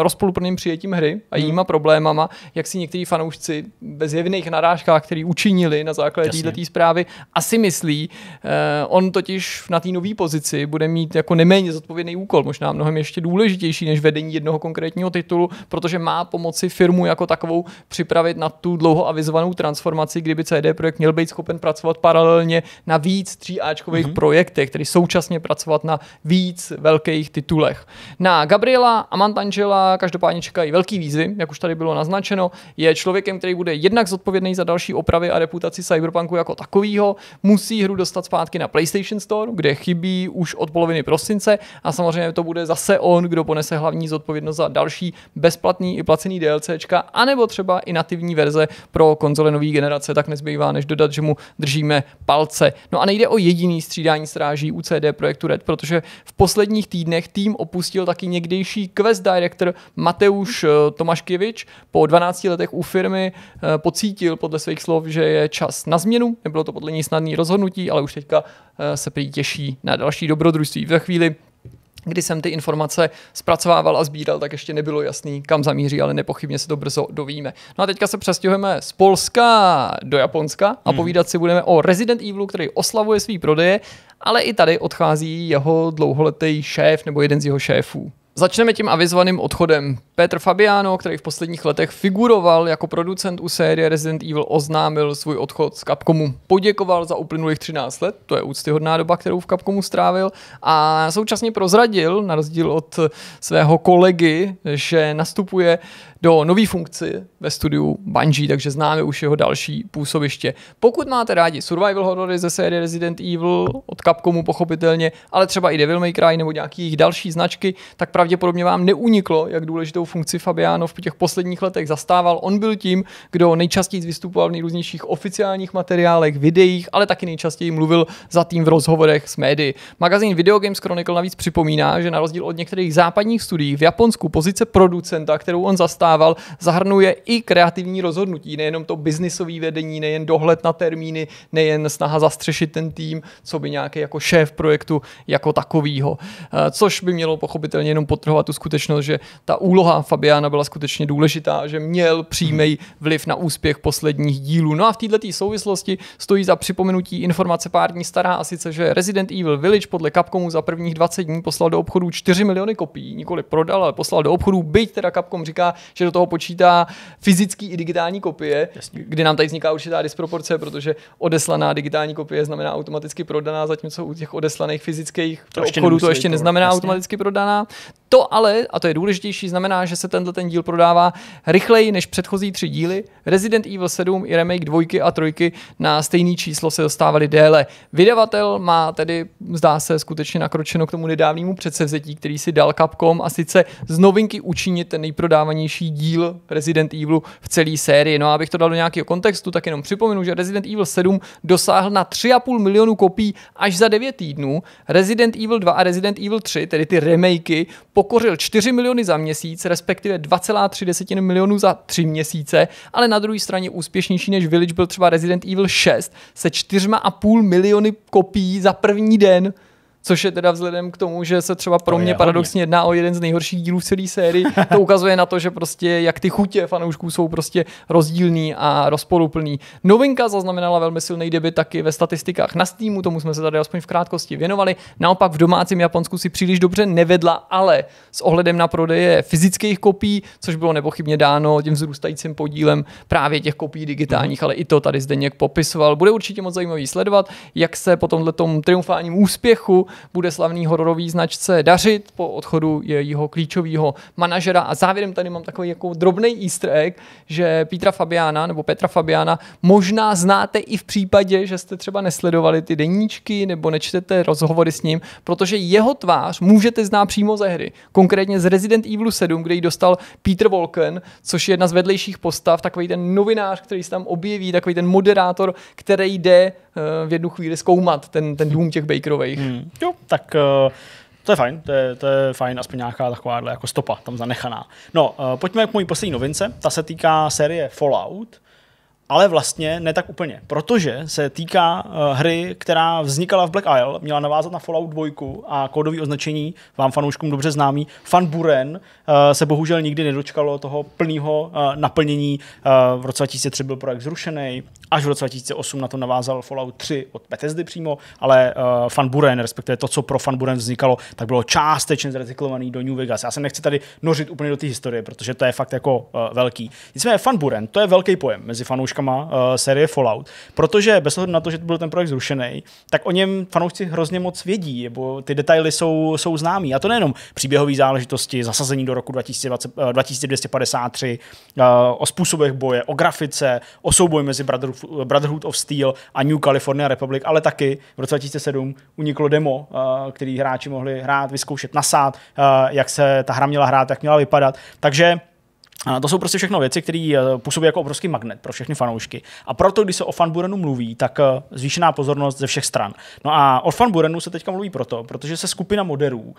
rozpoluplným přijetím hry a hmm. jejíma hmm. problémama, jak si někteří fanoušci bez jevných narážkách, který učinili na základě této zprávy, asi myslí. Eh, on totiž na té nové pozici bude mít jako neméně zodpovědný úkol, možná mnohem ještě důležitější než vedení jednoho konkrétního titulu, protože má pomoci firmu jako takovou připravit na na tu dlouho avizovanou transformaci, kdyby CD Projekt měl být schopen pracovat paralelně na víc 3Ačkových mm-hmm. projektech, tedy současně pracovat na víc velkých titulech. Na Gabriela Amantangela každopádně čekají velký výzvy, jak už tady bylo naznačeno. Je člověkem, který bude jednak zodpovědný za další opravy a reputaci Cyberpunku jako takového, musí hru dostat zpátky na PlayStation Store, kde chybí už od poloviny prosince a samozřejmě to bude zase on, kdo ponese hlavní zodpovědnost za další bezplatný i placený DLCčka, anebo třeba i nativní verze pro konzole nové generace, tak nezbývá, než dodat, že mu držíme palce. No a nejde o jediný střídání stráží u CD Projektu Red, protože v posledních týdnech tým opustil taky někdejší quest director Mateuš eh, Tomaškivič. Po 12 letech u firmy eh, pocítil podle svých slov, že je čas na změnu. Nebylo to podle něj snadné rozhodnutí, ale už teďka eh, se prý těší na další dobrodružství. V chvíli kdy jsem ty informace zpracovával a sbíral, tak ještě nebylo jasný, kam zamíří, ale nepochybně se to brzo dovíme. No a teďka se přestěhujeme z Polska do Japonska a hmm. povídat si budeme o Resident Evilu, který oslavuje svý prodeje, ale i tady odchází jeho dlouholetý šéf nebo jeden z jeho šéfů. Začneme tím avizovaným odchodem. Petr Fabiano, který v posledních letech figuroval jako producent u série Resident Evil, oznámil svůj odchod z Capcomu. Poděkoval za uplynulých 13 let, to je úctyhodná doba, kterou v Capcomu strávil, a současně prozradil, na rozdíl od svého kolegy, že nastupuje do nové funkci ve studiu Bungie, takže známe už jeho další působiště. Pokud máte rádi survival horory ze série Resident Evil, od Capcomu pochopitelně, ale třeba i Devil May Cry nebo nějaký jejich další značky, tak pravděpodobně vám neuniklo, jak důležitou funkci Fabiano v těch posledních letech zastával. On byl tím, kdo nejčastěji vystupoval v nejrůznějších oficiálních materiálech, videích, ale taky nejčastěji mluvil za tým v rozhovorech s médii. Magazín Video Games Chronicle navíc připomíná, že na rozdíl od některých západních studií v Japonsku pozice producenta, kterou on zastával, zastával, zahrnuje i kreativní rozhodnutí, nejenom to biznisové vedení, nejen dohled na termíny, nejen snaha zastřešit ten tým, co by nějaký jako šéf projektu jako takovýho. Eh, což by mělo pochopitelně jenom potrhovat tu skutečnost, že ta úloha Fabiana byla skutečně důležitá, že měl přímý vliv na úspěch posledních dílů. No a v této souvislosti stojí za připomenutí informace pár dní stará, a sice, že Resident Evil Village podle Capcomu za prvních 20 dní poslal do obchodů 4 miliony kopií, nikoli prodal, ale poslal do obchodů, byť teda Capcom říká, že do toho počítá fyzický i digitální kopie, Jasně. kdy nám tady vzniká určitá disproporce, protože odeslaná digitální kopie znamená automaticky prodaná, zatímco u těch odeslaných fyzických to obchodů to ještě neznamená automaticky prodaná. To ale, a to je důležitější, znamená, že se tenhle ten díl prodává rychleji než předchozí tři díly. Resident Evil 7 i remake dvojky a trojky na stejné číslo se dostávaly déle. Vydavatel má tedy, zdá se, skutečně nakročeno k tomu nedávnému předsevzetí, který si dal Capcom a sice z novinky učinit ten nejprodávanější díl Resident Evilu v celé sérii. No a abych to dal do nějakého kontextu, tak jenom připomenu, že Resident Evil 7 dosáhl na 3,5 milionu kopií až za 9 týdnů. Resident Evil 2 a Resident Evil 3, tedy ty remakey, pokořil 4 miliony za měsíc, respektive 2,3 milionů za 3 měsíce, ale na druhé straně úspěšnější než Village byl třeba Resident Evil 6 se 4,5 miliony kopií za první den což je teda vzhledem k tomu, že se třeba pro to mě paradoxně hodně. jedná o jeden z nejhorších dílů v celé sérii. To ukazuje na to, že prostě jak ty chutě fanoušků jsou prostě rozdílný a rozporuplný. Novinka zaznamenala velmi silný debit taky ve statistikách na Steamu, tomu jsme se tady aspoň v krátkosti věnovali. Naopak v domácím Japonsku si příliš dobře nevedla, ale s ohledem na prodeje fyzických kopií, což bylo nepochybně dáno tím vzrůstajícím podílem právě těch kopií digitálních, mm. ale i to tady zde někdo popisoval. Bude určitě moc zajímavý sledovat, jak se po tomhle triumfálním úspěchu bude slavný hororový značce dařit po odchodu jejího klíčového manažera. A závěrem tady mám takový jako drobný easter egg, že Petra Fabiana nebo Petra Fabiana možná znáte i v případě, že jste třeba nesledovali ty deníčky nebo nečtete rozhovory s ním, protože jeho tvář můžete znát přímo ze hry. Konkrétně z Resident Evil 7, kde ji dostal Peter Volken, což je jedna z vedlejších postav, takový ten novinář, který se tam objeví, takový ten moderátor, který jde eh, v jednu chvíli zkoumat ten, ten dům těch Bakerových. Hmm jo, tak uh, to je fajn, to je, to je fajn, aspoň nějaká takováhle jako stopa tam zanechaná. No, uh, pojďme k mojí poslední novince, ta se týká série Fallout, ale vlastně ne tak úplně, protože se týká uh, hry, která vznikala v Black Isle, měla navázat na Fallout 2 a kódový označení, vám fanouškům dobře známý, Fan Buren, uh, se bohužel nikdy nedočkalo toho plného uh, naplnění. Uh, v roce 2003 byl projekt zrušený Až v roce 2008 na to navázal Fallout 3 od Bethesdy přímo, ale uh, eh, Fanburen, respektive to, co pro Fanburen vznikalo, tak bylo částečně zrecyklovaný do New Vegas. Já se nechci tady nořit úplně do té historie, protože to je fakt jako uh, velký. Nicméně Fanburen, to je velký pojem mezi fanouškama uh, série Fallout, protože bez ohledu na to, že byl ten projekt zrušený, tak o něm fanoušci hrozně moc vědí, nebo ty detaily jsou, jsou známý. A to nejenom příběhové záležitosti, zasazení do roku 2020, uh, 2253, uh, o způsobech boje, o grafice, o souboji mezi bratrů Brotherhood of Steel a New California Republic, ale taky v roce 2007 uniklo demo, eh, který hráči mohli hrát, vyzkoušet, nasát, eh, jak se ta hra měla hrát, jak měla vypadat. Takže eh, to jsou prostě všechno věci, které působí jako obrovský magnet pro všechny fanoušky. A proto, když se o fanburenu mluví, tak zvýšená pozornost ze všech stran. No a o fanburenu se teďka mluví proto, protože se skupina moderů,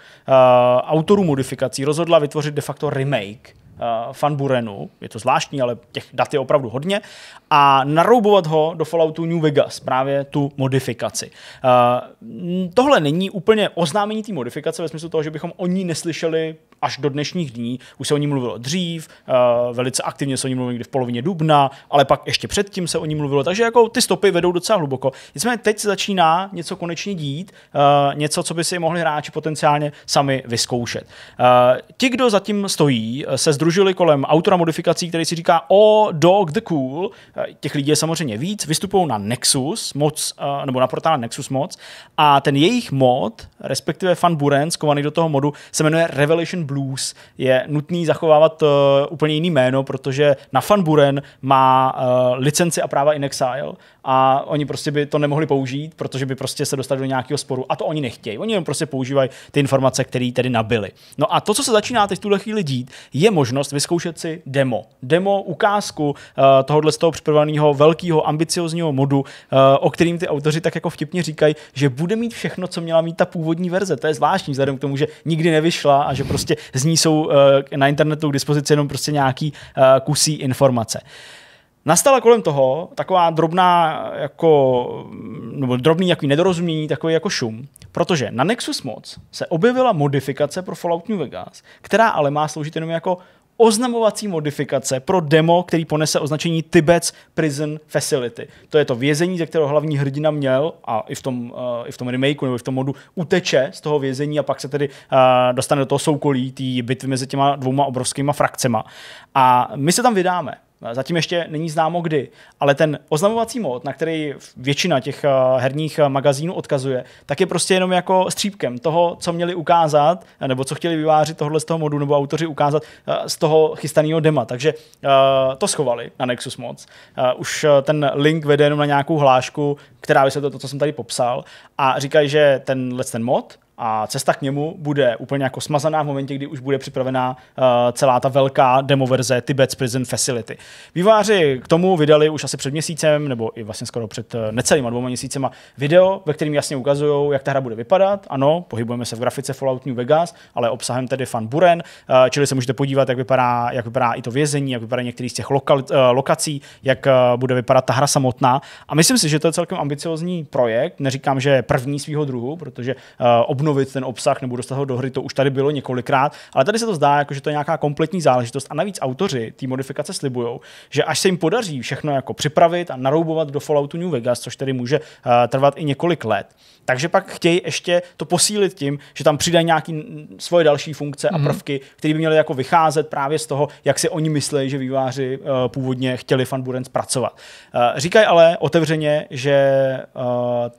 autorů modifikací rozhodla vytvořit de facto remake Eh, Fanburenu, je to zvláštní, ale těch dat je opravdu hodně, a naroubovat ho do Falloutu New Vegas, právě tu modifikaci. Eh, tohle není úplně oznámení té modifikace ve smyslu toho, že bychom o ní neslyšeli až do dnešních dní. Už se o ní mluvilo dřív, eh, velice aktivně se o ní mluvilo někdy v polovině dubna, ale pak ještě předtím se o ní mluvilo, takže jako ty stopy vedou docela hluboko. Nicméně teď se začíná něco konečně dít, eh, něco, co by si mohli hráči potenciálně sami vyzkoušet. Eh, ti, kdo zatím stojí, se združili kolem autora modifikací, který si říká O Dog the Cool, těch lidí je samozřejmě víc, vystupují na Nexus moc, nebo na portál Nexus moc a ten jejich mod, respektive Fan Buren, skovaný do toho modu, se jmenuje Revelation Blues je nutný zachovávat uh, úplně jiný jméno, protože na Fanburen má uh, licenci a práva in exile a oni prostě by to nemohli použít, protože by prostě se dostali do nějakého sporu a to oni nechtějí. Oni jenom prostě používají ty informace, které tedy nabili. No a to, co se začíná teď v tuhle chvíli dít, je možnost vyzkoušet si demo. Demo, ukázku uh, tohohle z toho připraveného velkého ambiciozního modu, uh, o kterým ty autoři tak jako vtipně říkají, že bude mít všechno, co měla mít ta původní verze. To je zvláštní vzhledem k tomu, že nikdy nevyšla a že prostě z ní jsou eh, na internetu k dispozici jenom prostě nějaký eh, kusí informace. Nastala kolem toho taková drobná, eh, jako, nebo drobný jako nedorozumění, takový jako šum, protože na Nexus Mods se objevila modifikace pro Fallout New Vegas, která ale má sloužit jenom jako oznamovací modifikace pro demo, který ponese označení Tibet's Prison Facility. To je to vězení, ze kterého hlavní hrdina měl a i v tom, uh, i v tom remakeu nebo v tom modu uteče z toho vězení a pak se tedy uh, dostane do toho soukolí, té bitvy mezi těma dvouma obrovskýma frakcema. A my se tam vydáme. Zatím ještě není známo kdy, ale ten oznamovací mod, na který většina těch eh, herních eh, magazínů odkazuje, tak je prostě jenom jako střípkem toho, co měli ukázat, nebo co chtěli vyvářit tohle z toho modu, nebo autoři ukázat eh, z toho chystaného dema. Takže to schovali na Nexus moc. Už ten link vede jenom na nějakou hlášku, která vysvětluje to, co jsem tady popsal. A říkají, že tenhle ten mod a cesta k němu bude úplně jako smazaná v momentě, kdy už bude připravená uh, celá ta velká demo verze Tibet's Prison Facility. Výváři k tomu vydali už asi před měsícem, nebo i vlastně skoro před eh, necelýma dvěma měsícema video, ve kterém jasně ukazují, jak ta hra bude vypadat. Ano, pohybujeme se v grafice Fallout New Vegas, ale obsahem tedy fan Buren, uh, čili se můžete podívat, jak vypadá, jak vypadá i to vězení, jak vypadá některý z těch lokal, uh, lokací, jak uh, bude vypadat ta hra samotná. A myslím si, že to je celkem ambiciozní projekt. Neříkám, že první svého druhu, protože uh, obnovit ten obsah nebo dostat ho do hry, to už tady bylo několikrát, ale tady se to zdá, jako, že to je nějaká kompletní záležitost a navíc autoři té modifikace slibují, že až se jim podaří všechno jako připravit a naroubovat do Falloutu New Vegas, což tedy může uh, trvat i několik let, takže pak chtějí ještě to posílit tím, že tam přidají nějaké svoje další funkce a mhm. prvky, které by měly jako vycházet právě z toho, jak si oni myslí, že výváři uh, původně chtěli Fanburen zpracovat. Uh, eh, říkají ale otevřeně, že uh,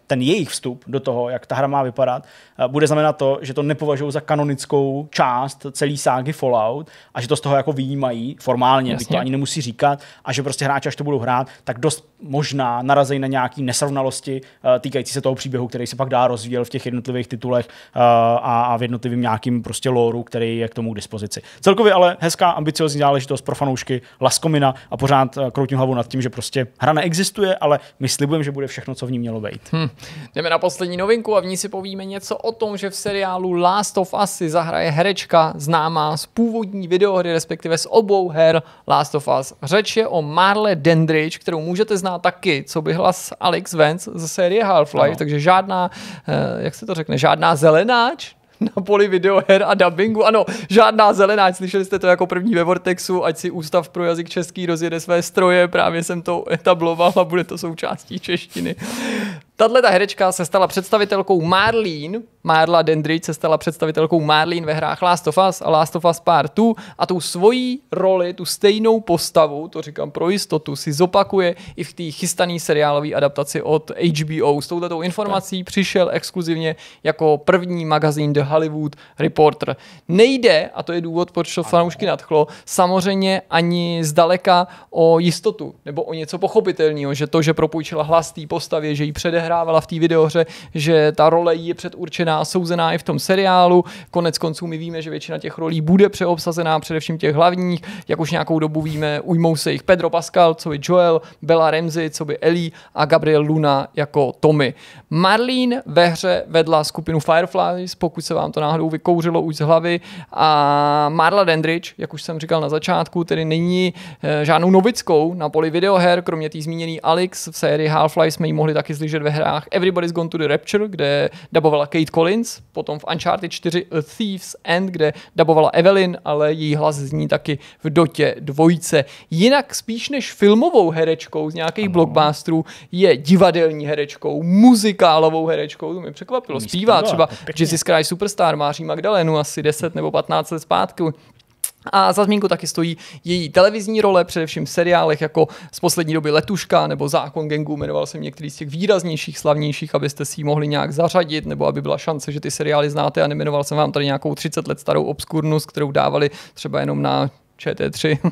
ten jejich vstup do toho, jak ta hra má vypadat, uh, bude znamenat to, že to nepovažují za kanonickou část celé ságy Fallout a že to z toho jako vyjímají formálně, to ani nemusí říkat a že prostě hráči, až to budou hrát, tak dost možná narazí na nějaké nesrovnalosti eh, týkající se toho příběhu, který se pak dá rozvíjet v těch jednotlivých titulech eh, a, a v jednotlivým nějakým prostě lóru, který je k tomu k dispozici. Celkově ale hezká, ambiciozní záležitost pro fanoušky Laskomina a pořád eh, kroutím hlavu nad tím, že prostě hra neexistuje, ale my slibujeme, že bude všechno, co v ní mělo být. Hmm. Jdeme na poslední novinku a v ní si povíme něco o tom, že v seriálu Last of Us si zahraje herečka známá z původní videohry, respektive z obou her Last of Us. Řeč je o Marle Dendridge, kterou můžete znát zná taky, co by hlas Alex Vance ze série Half-Life, no. takže žádná, eh, jak se to řekne, žádná zelenáč na poli videoher a dubbingu. Ano, žádná zelená, slyšeli jste to jako první ve Vortexu, ať si Ústav pro jazyk český rozjede své stroje, právě jsem to etabloval a bude to součástí češtiny. Tahle ta herečka se stala představitelkou Marlene Marla Dendry se stala představitelkou Marlin ve hrách Last of Us a Last of Us Part 2 a tou svojí roli, tu stejnou postavu, to říkám pro jistotu, si zopakuje i v té chystané seriálové adaptaci od HBO. S touto informací tak. přišel exkluzivně jako první magazín The Hollywood Reporter. Nejde, a to je důvod, proč to fanoušky nadchlo, samozřejmě ani zdaleka o jistotu nebo o něco pochopitelného, že to, že propůjčila hlas té postavě, že ji předehrávala v té videohře, že ta role jí je předurčená souzená i v tom seriálu. Konec konců my víme, že většina těch rolí bude přeobsazená, především těch hlavních. Jak už nějakou dobu víme, ujmou se jich Pedro Pascal, co by Joel, Bella Ramsey, co by Ellie a Gabriel Luna jako Tommy. Marlene ve hře vedla skupinu Fireflies, pokud se vám to náhodou vykouřilo už z hlavy. A Marla Dendridge, jak už jsem říkal na začátku, tedy není eh, žádnou novickou na poli videoher, kromě tý zmíněný Alex v sérii Half-Life jsme ji mohli taky zlížet ve hrách Everybody's Gone to the Rapture, kde dabovala Kate Collins, potom v Uncharted 4 A Thieves End, kde dabovala Evelyn, ale její hlas zní taky v Dotě dvojice. Jinak spíš než filmovou herečkou z nějakých ano. blockbusterů je divadelní herečkou, muzikálovou herečkou, to mě překvapilo. Zpívá třeba Jesus Christ Superstar, Máří Magdalenu asi 10 nebo 15 let zpátky. A za zmínku taky stojí její televizní role, především v seriálech jako z poslední doby Letuška nebo Zákon gengů, jmenoval jsem některý z těch výraznějších, slavnějších, abyste si ji mohli nějak zařadit, nebo aby byla šance, že ty seriály znáte a nemenoval jsem vám tady nějakou 30 let starou obskurnus, kterou dávali třeba jenom na ČT3.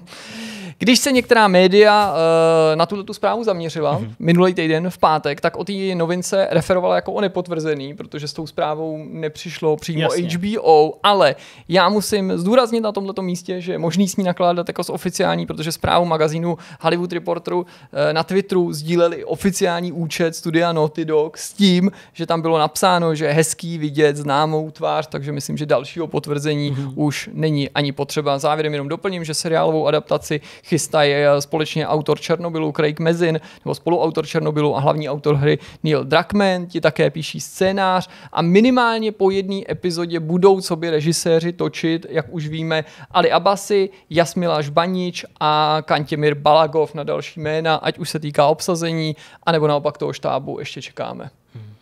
Když se některá média uh, na tuto tu zprávu zaměřila mm-hmm. minulý týden v pátek, tak o té novince referovala jako o nepotvrzený, protože s tou zprávou nepřišlo přímo Jasně. HBO, ale já musím zdůraznit na tomto místě, že je možný s ní nakládat jako s oficiální, protože zprávu magazínu Hollywood Reporteru uh, na Twitteru sdíleli oficiální účet studia Naughty Dog s tím, že tam bylo napsáno, že je hezký vidět známou tvář, takže myslím, že dalšího potvrzení mm-hmm. už není ani potřeba. Závěrem jenom doplním, že seriálovou adaptaci chystají eh, společně autor Černobylu Craig Mezin, nebo spoluautor Černobylu a hlavní autor hry Neil Druckmann, ti také píší scénář a minimálně po jedné epizodě budou sobě režiséři točit, jak už víme, Ali Abasi, Jasmila Žbanič a Kantěmir Balagov na další jména, ať už se týká obsazení, anebo naopak toho štábu ještě čekáme.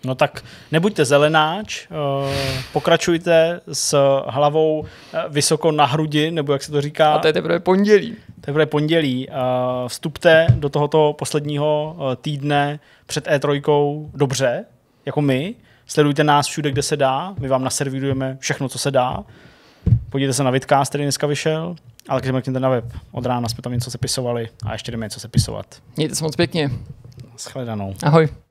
No tak nebuďte zelenáč, eh, pokračujte s hlavou eh, vysoko na hrudi, nebo jak se to říká. A to je teprve pondělí teprve pondělí. Vstupte do tohoto posledního eh, týdne před E3 dobře, jako my. Sledujte nás všude, kde se dá. My vám naservírujeme všechno, co se dá. Podívejte se na Vidcast, který dneska vyšel, ale když mrkněte na web. Od rána jsme tam něco sepisovali a ještě jdeme něco sepisovat. Mějte se moc pěkně. Shledanou. Ahoj.